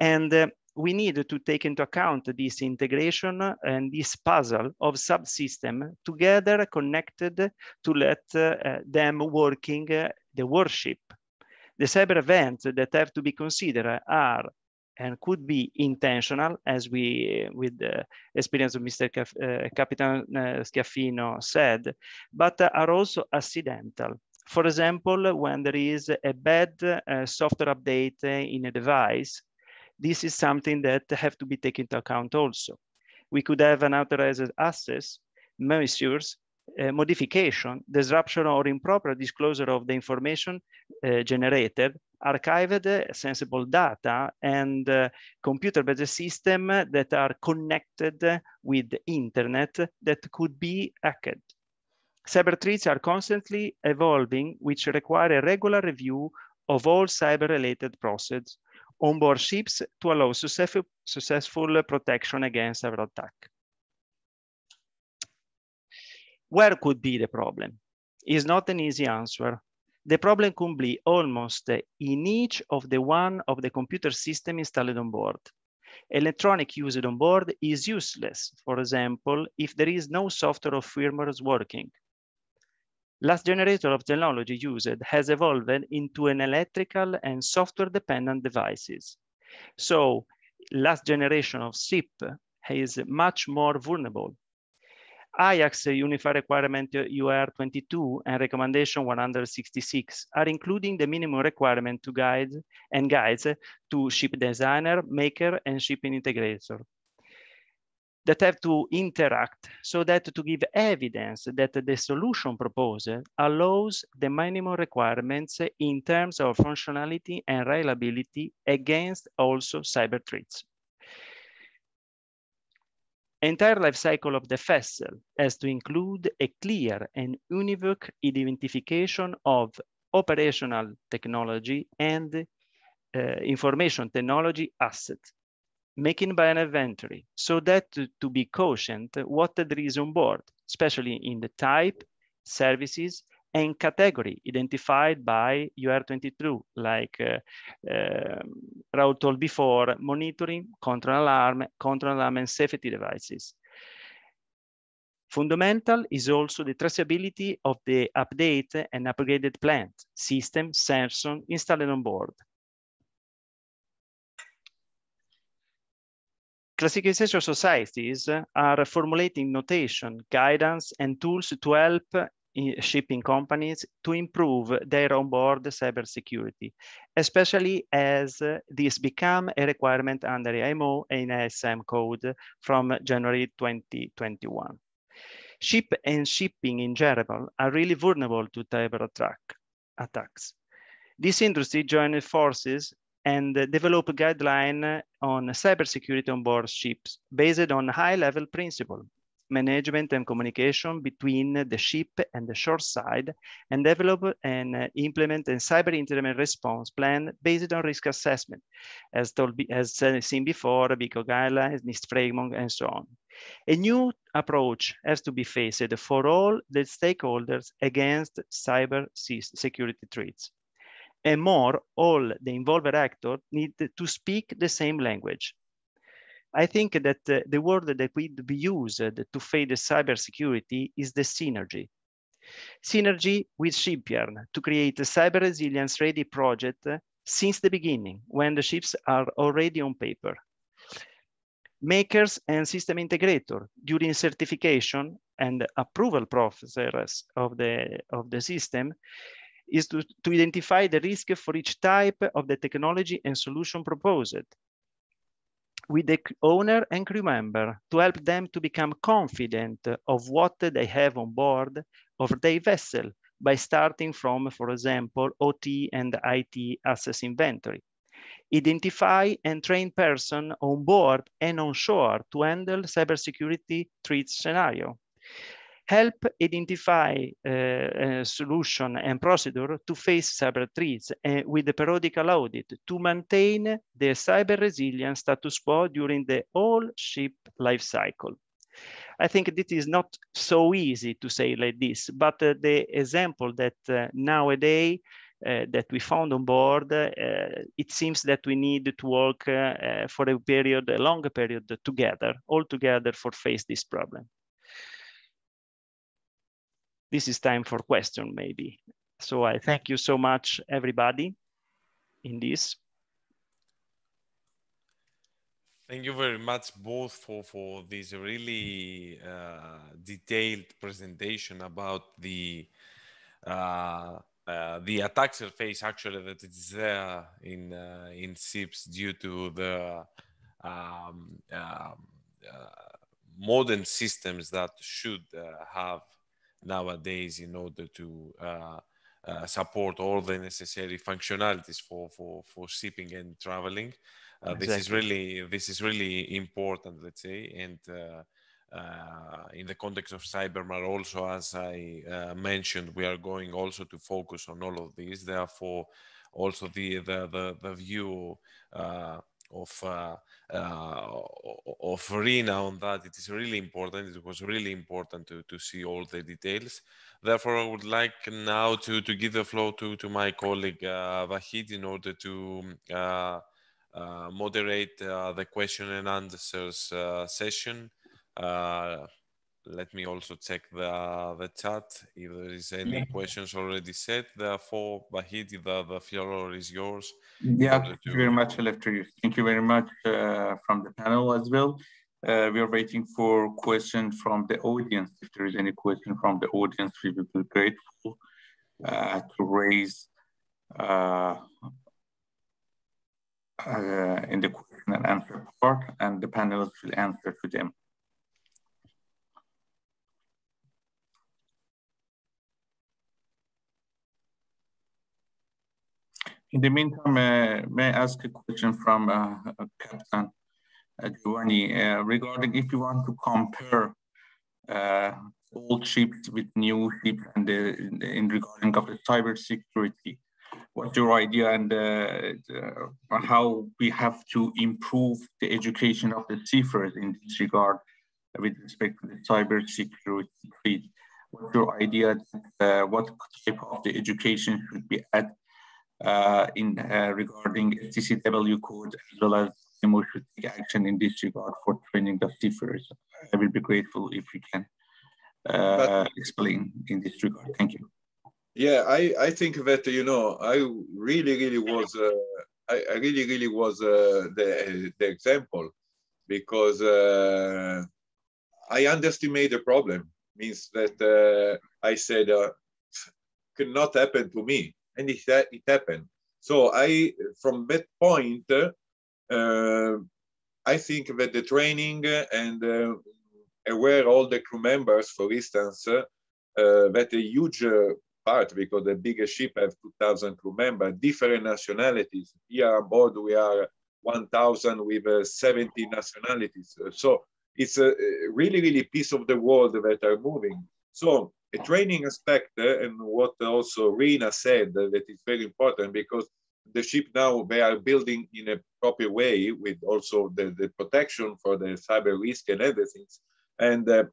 Speaker 4: And we need to take into account this integration and this puzzle of subsystem together connected to let uh, them working uh, the worship. The cyber events that have to be considered are and could be intentional, as we, uh, with the experience of Mr. Cap uh, Capitan uh, Schiaffino said, but are also accidental. For example, when there is a bad uh, software update in a device, this is something that have to be taken into account also. We could have an unauthorized access, measures, uh, modification, disruption or improper disclosure of the information uh, generated, archived uh, sensible data and uh, computer-based system that are connected with the internet that could be hacked. Cyber threats are constantly evolving, which require a regular review of all cyber-related process onboard ships to allow successful, successful protection against cyber attack. Where could be the problem? Is not an easy answer. The problem could be almost in each of the one of the computer system installed on board. Electronic used on board is useless, for example, if there is no software or firmware working last generator of technology used has evolved into an electrical and software dependent devices. So last generation of SIP is much more vulnerable. IACS Unified Requirement UR 22 and Recommendation 166 are including the minimum requirement to guide and guides to ship designer, maker, and shipping integrator that have to interact so that to give evidence that the solution proposal allows the minimum requirements in terms of functionality and reliability against also cyber threats. Entire life cycle of the vessel has to include a clear and univoc identification of operational technology and uh, information technology assets making by an inventory so that to, to be cautious what there is on board, especially in the type, services, and category identified by UR22, like uh, uh, um, Raul told before, monitoring, control alarm, control alarm and safety devices. Fundamental is also the traceability of the update and upgraded plant, system, sensor installed on board, Classification societies are formulating notation, guidance, and tools to help shipping companies to improve their onboard cybersecurity, especially as this become a requirement under IMO and ISM code from January 2021. Ship and shipping in general are really vulnerable to cyber attack, attacks. This industry joined forces and develop a guideline on cybersecurity on board ships based on high-level principle, management and communication between the ship and the shore side, and develop and implement a cyber incident response plan based on risk assessment, as, told, as seen before, BICO guidelines, NIST framework, and so on. A new approach has to be faced for all the stakeholders against cyber security threats and more, all the involved actors need to speak the same language. I think that uh, the word that could be used to face the cybersecurity is the synergy. Synergy with Shipyard to create a cyber resilience ready project uh, since the beginning when the ships are already on paper. Makers and system integrator during certification and approval process of the, of the system is to, to identify the risk for each type of the technology and solution proposed with the owner and crew member to help them to become confident of what they have on board of their vessel by starting from, for example, OT and IT access inventory. Identify and train person on board and on shore to handle cybersecurity threat scenario help identify uh, solution and procedure to face cyber threats uh, with the periodical audit to maintain the cyber resilience status quo during the whole ship life cycle. I think it is not so easy to say like this, but uh, the example that uh, nowadays uh, that we found on board, uh, it seems that we need to work for a period, a longer period together, all together for face this problem this is time for question maybe. So I thank you so much, everybody, in this.
Speaker 1: Thank you very much both for, for this really uh, detailed presentation about the uh, uh, the attack surface actually that is there in uh, in SIPs due to the um, um uh, modern systems that should uh, have nowadays in order to uh, uh, support all the necessary functionalities for for for shipping and traveling. Uh, exactly. This is really this is really important, let's say, and. Uh, uh in the context of Cybermar, also as I uh, mentioned, we are going also to focus on all of these. Therefore, also the the the, the view of uh, uh, of Rina on that. It is really important. It was really important to, to see all the details. Therefore, I would like now to, to give the floor to, to my colleague uh, Vahid in order to um, uh, uh, moderate uh, the question and answers uh, session let me also check the, the chat if there is any yeah. questions already said. Therefore, Bahidi, the, the floor is
Speaker 5: yours. Yeah, thank you very much, Electric. Thank you very much uh, from the panel as well. Uh, we are waiting for questions from the audience. If there is any question from the audience, we will be grateful uh, to raise uh, uh, in the question and answer part, and the panelists will answer to them. In the meantime, uh, may I ask a question from uh, uh Captain uh, Giovanni uh, regarding if you want to compare old ships with new ships and in, in regarding of the cyber security. What's your idea and how we have to improve the education of the seafarers in this regard with respect to the cyber security? What's your idea? what type of the education should be added uh, in uh, regarding CCW code as well as demo should take action in this regard for training the differs. I will be grateful if you can uh, explain in this regard. Thank you.
Speaker 2: Yeah, I, I think that, you know, I really, really was, I, I, really, really was the, the example because uh, I underestimated the problem. Means that uh, I said uh, could not happen to me and it, it happened. So I, from that point, uh, I think that the training and uh, aware all the crew members, for instance, uh, that a huge uh, part because the bigger ship have 2,000 crew members, different nationalities. Here on board we are 1,000 with uh, 70 nationalities. So it's a really, really piece of the world that are moving. So a training aspect eh, and what also Rina said eh, that is very important because the ship now they are building in a proper way with also the, the protection for the cyber risk and everything. And uh,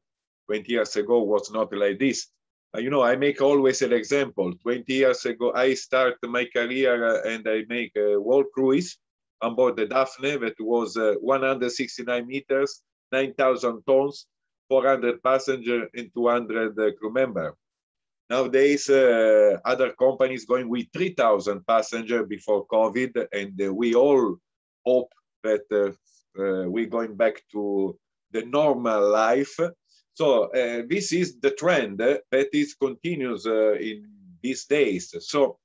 Speaker 2: 20 years ago was not like this. Uh, you know, I make always an example. 20 years ago, I start my career uh, and I make a world cruise on board the Daphne that was uh, 169 meters, 9,000 tons, 400 passenger and 200 uh, crew member. Nowadays, uh, other companies going with 3,000 passenger before COVID, and uh, we all hope that we're going back to the normal life. So uh, this is the trend that is continuous uh, in these days. So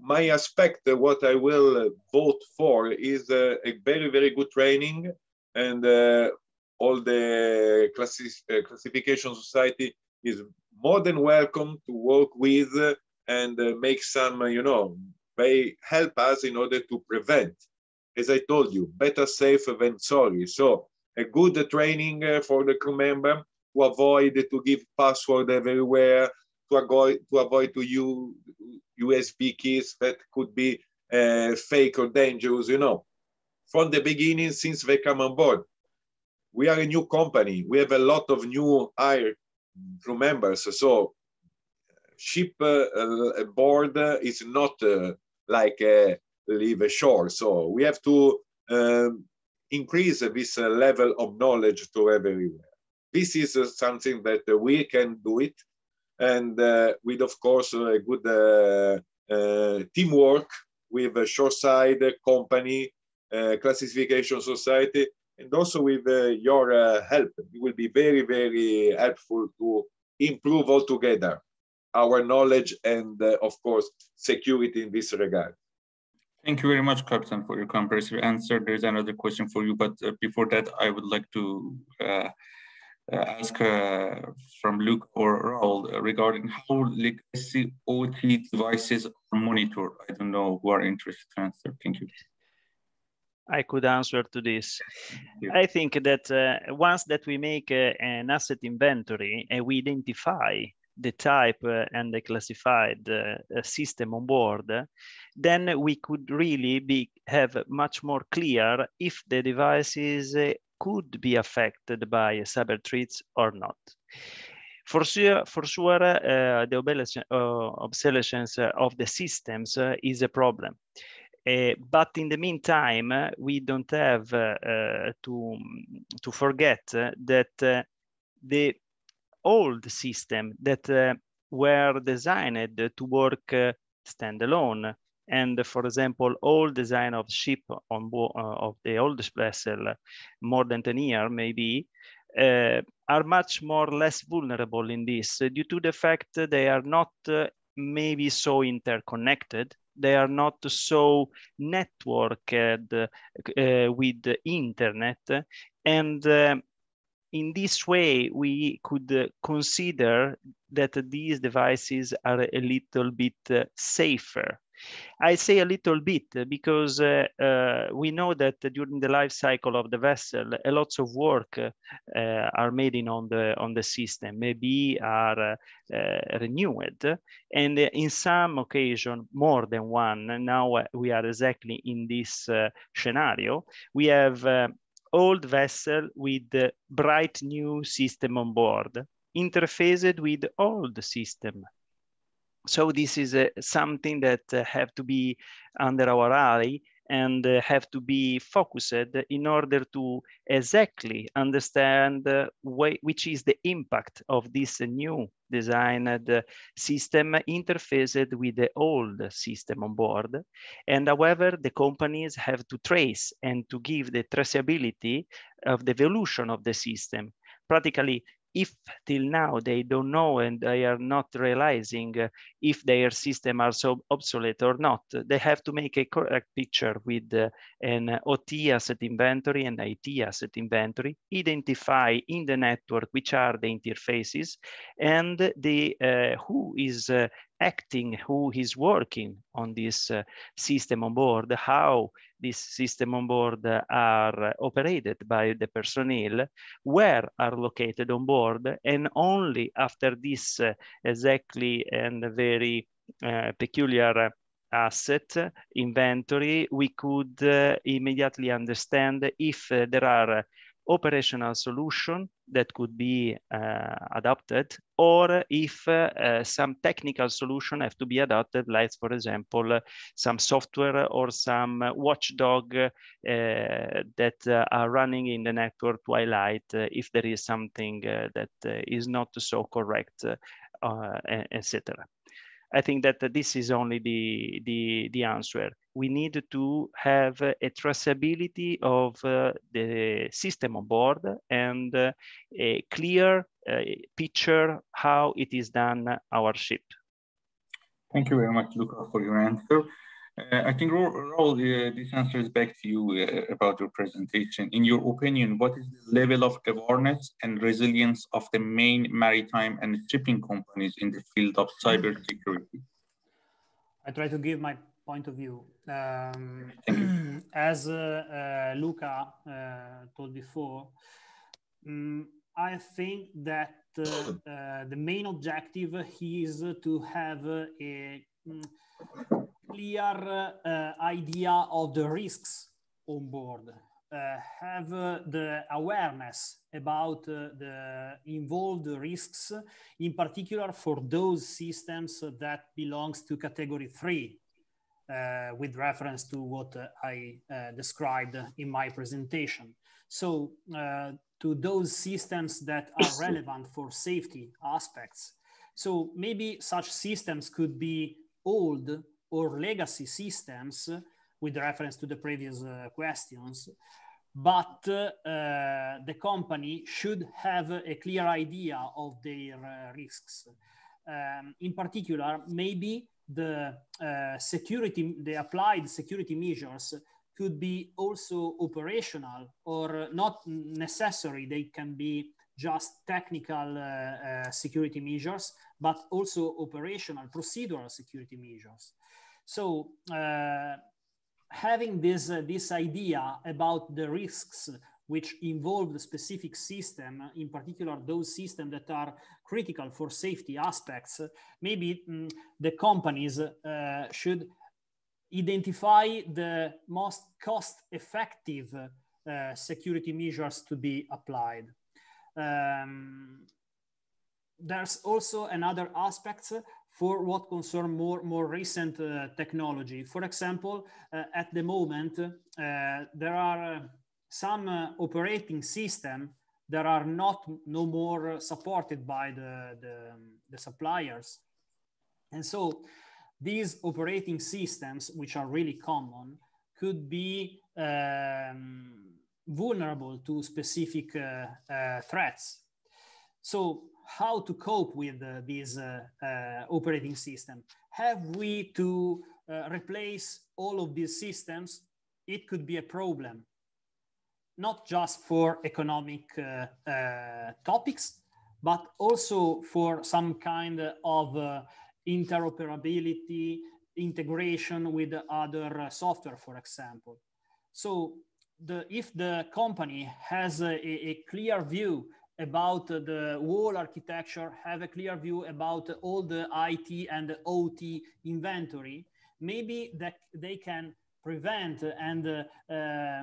Speaker 2: my aspect, uh, what I will vote for is a very, very good training and all the classi- uh, classification society is more than welcome to work with and uh, make some, uh, you know, they help us in order to prevent. As I told you, better safe than sorry. So a good training uh, for the crew member to avoid to give password everywhere, to avoid to avoid to use USB keys that could be uh, fake or dangerous, you know. From the beginning, since they come on board, we are a new company. We have a lot of new hire crew members. So ship uh, uh board is not uh, like a uh, leave ashore. So we have to um, increase this uh, level of knowledge to everywhere. This is something that we can do it, and with of course a good teamwork with a shoreside company, classification society, and also with uh, your uh, help, it will be very, very helpful to improve altogether our knowledge and, uh, of course, security in this regard.
Speaker 5: Thank you very much, Captain, for your comprehensive answer. There's another question for you, but before that, I would like to uh, ask uh, from Luke or Raul regarding how legacy OT devices are monitored. I don't know who are interested to answer. Thank you.
Speaker 4: I could answer to this. I think that uh, once that we make uh, an asset inventory and we identify the type uh, and the classified uh, uh, system on board, then we could really be have much more clear if the devices uh, could be affected by cyber threats or not. For sure, for sure the obsolescence of the systems is a problem Eh, but in the meantime, we don't have eh, eh, to, to forget that the old system that were designed to work standalone. And for example, all design of ship on board of the oldest vessel, more than 10 years maybe, uh, are much more less vulnerable in this due to the fact they are not uh, maybe so interconnected they are not so networked uh, with the internet. And um, in this way, we could uh, consider that these devices are a little bit uh, safer I say a little bit because uh, uh, we know that during the life cycle of the vessel, a lots of work uh, are made in on the on the system, maybe are uh, renewed, and in some occasion more than one. And now we are exactly in this uh, scenario. We have. Uh, old vessel with bright new system on board, interfaced with old system so this is uh, something that uh, have to be under our eye and uh, have to be focused in order to exactly understand uh, which is the impact of this new designed system interfaced with the old system on board. And however, the companies have to trace and to give the traceability of the evolution of the system. Practically, if till now they don't know and they are not realizing uh, if their system are so obsolete or not, they have to make a correct picture with uh, an OT asset inventory and IT asset inventory, identify in the network which are the interfaces and the uh, who is uh, acting, who is working on this uh, system on board, how this system on board uh, are operated by the personnel, where are located on board, and only after this uh, exactly and very uh, peculiar uh, asset inventory, we could uh, immediately understand if there are operational solution that could be uh, adopted or if uh, uh, some technical solution have to be adopted like for example some software or some watchdog uh, that uh, are running in the network twilight uh, if there is something that is not so correct etc I think that this is only the, the, the answer. We need to have a traceability of uh, the system on board and uh, a clear uh, picture how it is done
Speaker 5: our ship. Thank you very much, Luca, for your answer. Uh, I think, Raul, uh, this answers back to you uh, about your presentation. In your opinion, what is the level of awareness and resilience of the main maritime and shipping companies in the field of cybersecurity?
Speaker 3: I try to give my point of view. Um, as uh, uh, Luca uh, told before, um, I think that the main objective is to have a, a mm, clear uh, idea of the risks on board, uh, have uh, the awareness about the involved risks, in particular for those systems that belongs to category three, uh, with reference to what uh, I uh, described in my presentation. So to those systems that are relevant for safety aspects. So maybe such systems could be old or legacy systems with reference to the previous uh, questions. But uh, the company should have a clear idea of their uh, risks. Um, in particular, maybe the uh, security, the applied security measures could be also operational or not necessary. They can be just technical uh, uh, security measures, but also operational procedural security measures. So uh, having this, uh, this idea about the risks which involve the specific system, in particular those systems that are critical for safety aspects, maybe mm, the companies uh, should identify the most cost-effective uh, security measures to be applied. Um, there's also another aspect for what concern more, more recent uh, technology. For example, uh, at the moment, uh, there are uh, some uh, operating system that are not no more uh, supported by the, the, the, suppliers. And so these operating systems, which are really common, could be um, vulnerable to specific threats. So how to cope with uh, this uh, uh, operating system. Have we to replace all of these systems? It could be a problem, not just for economic topics, but also for some kind of interoperability, integration with other software, for example. So the, if the company has a, a, clear view about the wall architecture, have a clear view about all the IT and the OT inventory, maybe that they can prevent and uh, uh,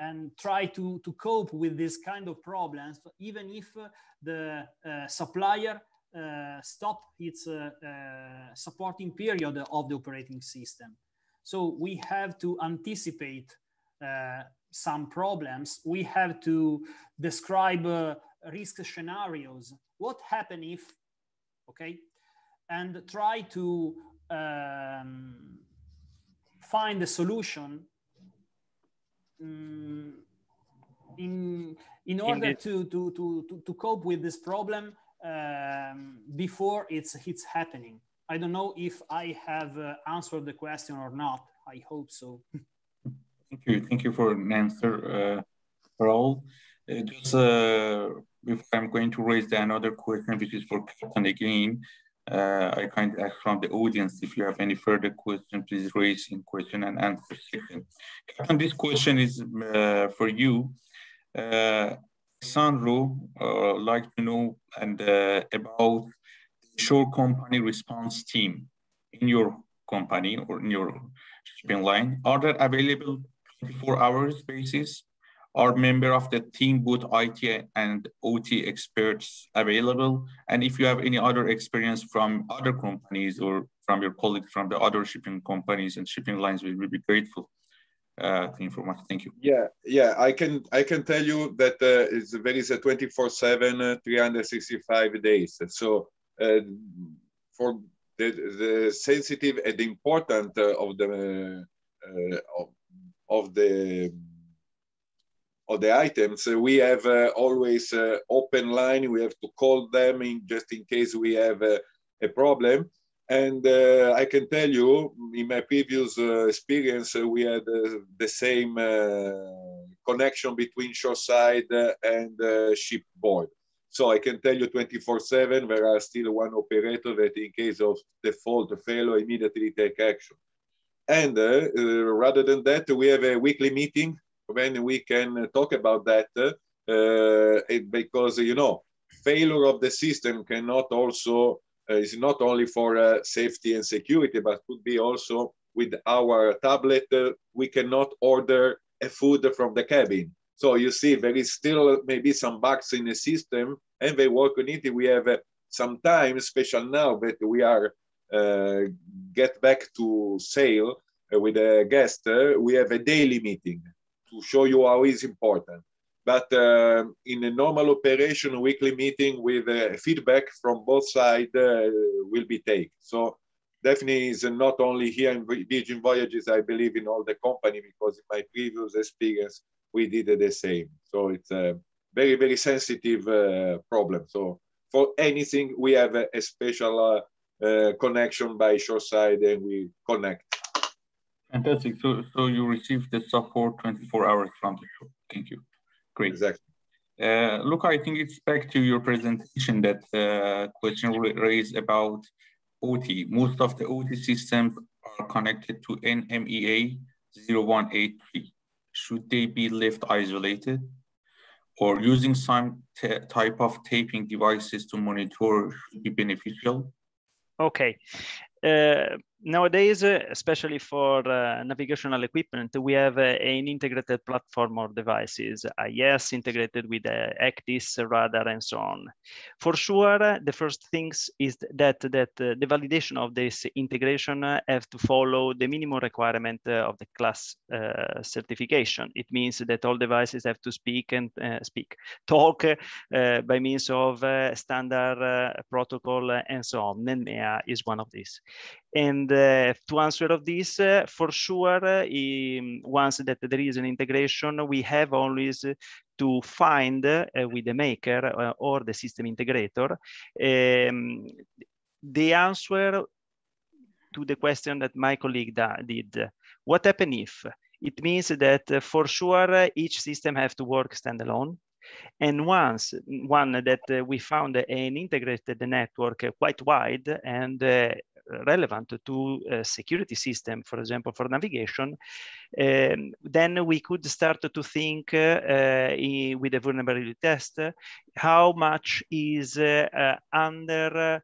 Speaker 3: and try to, to cope with this kind of problems, even if the uh, supplier uh, stop its uh, uh, supporting period of the operating system. So we have to anticipate some problems, we have to describe uh, risk scenarios. What happen if, okay, and try to um, find a solution mm, in in order to, to to to cope with this problem um, before it's it's happening. I don't know if I have uh, answered the question or not. I
Speaker 5: hope so. Thank you. Thank you for an answer, uh, Raul. Uh, just uh, I'm going to raise another question, which is for Captain again, uh, I kind of ask from the audience if you have any further questions. please raise in question and answer section. Captain, this question is uh, for you. Uh, Sandro uh, like to know and uh, about shore company response team in your company or in your shipping line. Are there available 24 hours basis Our member of the team, both IT and OT experts available. And if you have any other experience from other companies or from your colleagues from the other shipping companies and shipping lines, we will be grateful uh, to inform Thank you.
Speaker 2: Yeah, yeah, I can I can tell you that uh, it's, there is a 24/7, uh, 365 days. So uh, for the, the sensitive and important uh, of the uh, of of the of the items, we have uh, always uh, open line. We have to call them in just in case we have uh, a problem. And uh, I can tell you, in my previous uh, experience, uh, we had the same connection between shoreside and shipboard. So I can tell you 24/7 there are still one operator that, in case of default failure, immediately take action. And uh, uh, rather than that, we have a weekly meeting when we can talk about that uh, because, you know, failure of the system cannot also uh, is not only for uh, safety and security, but could be also with our tablet, uh, we cannot order a food from the cabin. So you see, there is still maybe some bugs in the system and they work on it. We have sometimes, special now that we are uh, get back to sail uh, with a guest, uh, we have a daily meeting to show you how is important. But uh, in a normal operation, weekly meeting with uh, feedback from both sides uh, will be taken. So definitely is not only here in Virgin Voyages, I believe in all the company because in my previous experience, we did the same. So it's a very, very sensitive problem. So for anything, we have a, a special uh, connection by shoreside and we connect.
Speaker 5: Fantastic. So, so you receive the support 24 hours from the shore. Thank you. Great. Exactly. Uh, Luca, I think it's back to your presentation that uh, question raised about OT. Most of the OT systems are connected to NMEA 0183. Should they be left isolated or using some type of taping devices to monitor should be beneficial?
Speaker 4: Ok. Uh, nowadays, eh, especially for uh, navigational equipment, we have uh, an integrated platform of devices, IS uh, integrated with uh, Actis, uh, radar, and so on. For sure, uh, the first things is that, that uh, the validation of this integration have to follow the minimum requirement of the class certification. It means that all devices have to speak and speak, talk by means of standard protocol and so on. NEMEA is one of these. And uh, to answer of this, uh, for sure, uh, once that there is an integration, we have always to find with the maker or the system integrator um, the answer to the question that my colleague did. What happened if? It means that for sure each system has to work standalone. And once one that we found an integrated network quite wide and relevant to eh, security system, for example, for navigation, um, then we could start to think eh, in, with a vulnerability test how much is under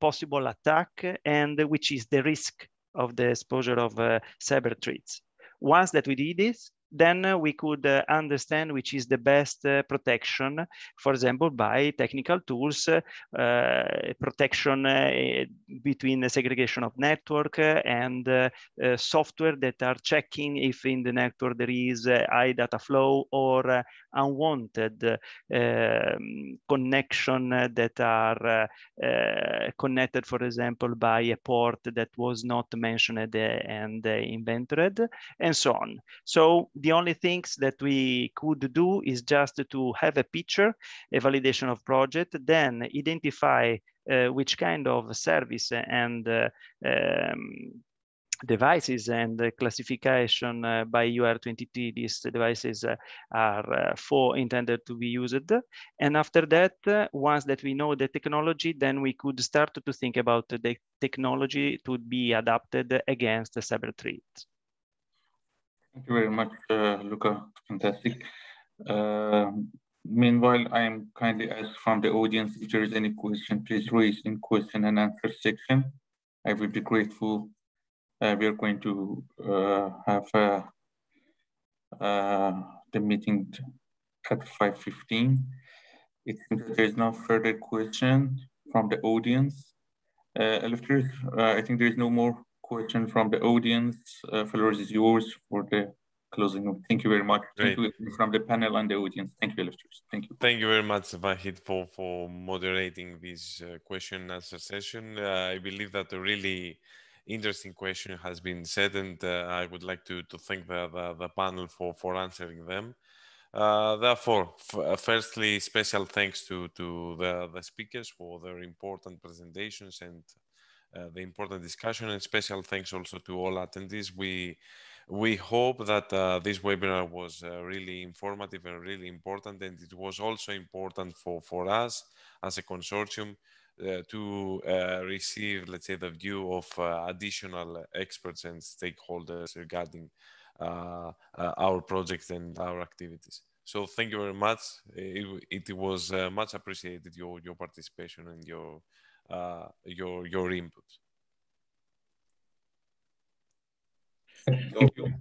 Speaker 4: possible attack and which is the risk of the exposure of cyber threats. Once that we did this, then we could uh, understand which is the best uh, protection, for example, by technical tools, uh, protection between the segregation of network and software that are checking if in the network there is high data flow or unwanted um, connection that are eh, connected, for example, by a port that was not mentioned and invented, and so on. So the only things that we could do is just to have a picture, a validation of project, then identify uh, which kind of service and uh, um, devices and the classification uh, by UR23, these devices uh, are uh, for intended to be used. And after that, uh, once that we know the technology, then we could start to think about the technology to be adapted against the cyber threat.
Speaker 5: Thank you very much, uh, Luca. Fantastic. Um, meanwhile, I am kindly asked from the audience if there is any question, please raise in question and answer section. I will be grateful uh, we are going to uh, have uh, the meeting at 5.15. It seems that there's no further question from the audience. Uh, uh, I think there's no more question from the audience. Uh, floor is yours for the closing Thank you very much. Great. Thank you from the panel and the audience. Thank you, Elefter.
Speaker 1: Thank you. Thank you very much, Vahid, for, for moderating this uh, question and answer session. I believe that really interesting question has been said, and uh, I would like to, to thank the, the, the panel for, for answering them. Uh, therefore, uh, firstly, special thanks to, to the, the speakers for their important presentations and uh, the important discussion, and special thanks also to all attendees. We we hope that uh, this webinar was uh, really informative and really important, and it was also important for, for us as a consortium uh, to uh, receive, let's say, the view of uh, additional experts and stakeholders regarding our project and our activities. So thank you very much. It, it was much appreciated your your participation and your your your input.
Speaker 5: Thank you.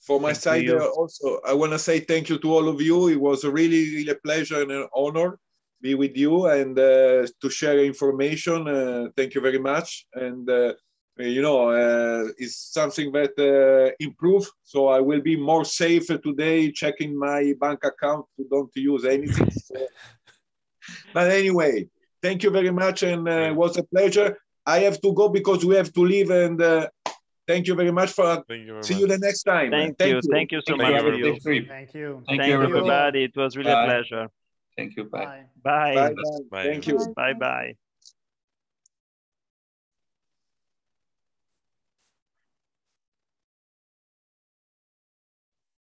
Speaker 2: For my thank side, also, I want to say thank you to all of you. It was a really, really a pleasure and an honor be with you and uh, to share information. Uh, thank you very much. And uh, you know, uh, it's something that uh, improve. So I will be more safe today checking my bank account to don't use anything. so. But anyway, thank you very much, and it was a pleasure. I have to go because we have to leave. And thank you very much for. Thank you very see much. you the next time. Thank, thank you. you. Thank you so thank much. You.
Speaker 5: Thank you. Thank you everybody. It was really a pleasure. Thank you. Bye.
Speaker 4: Bye.
Speaker 2: bye. bye. bye. Thank you. Bye bye.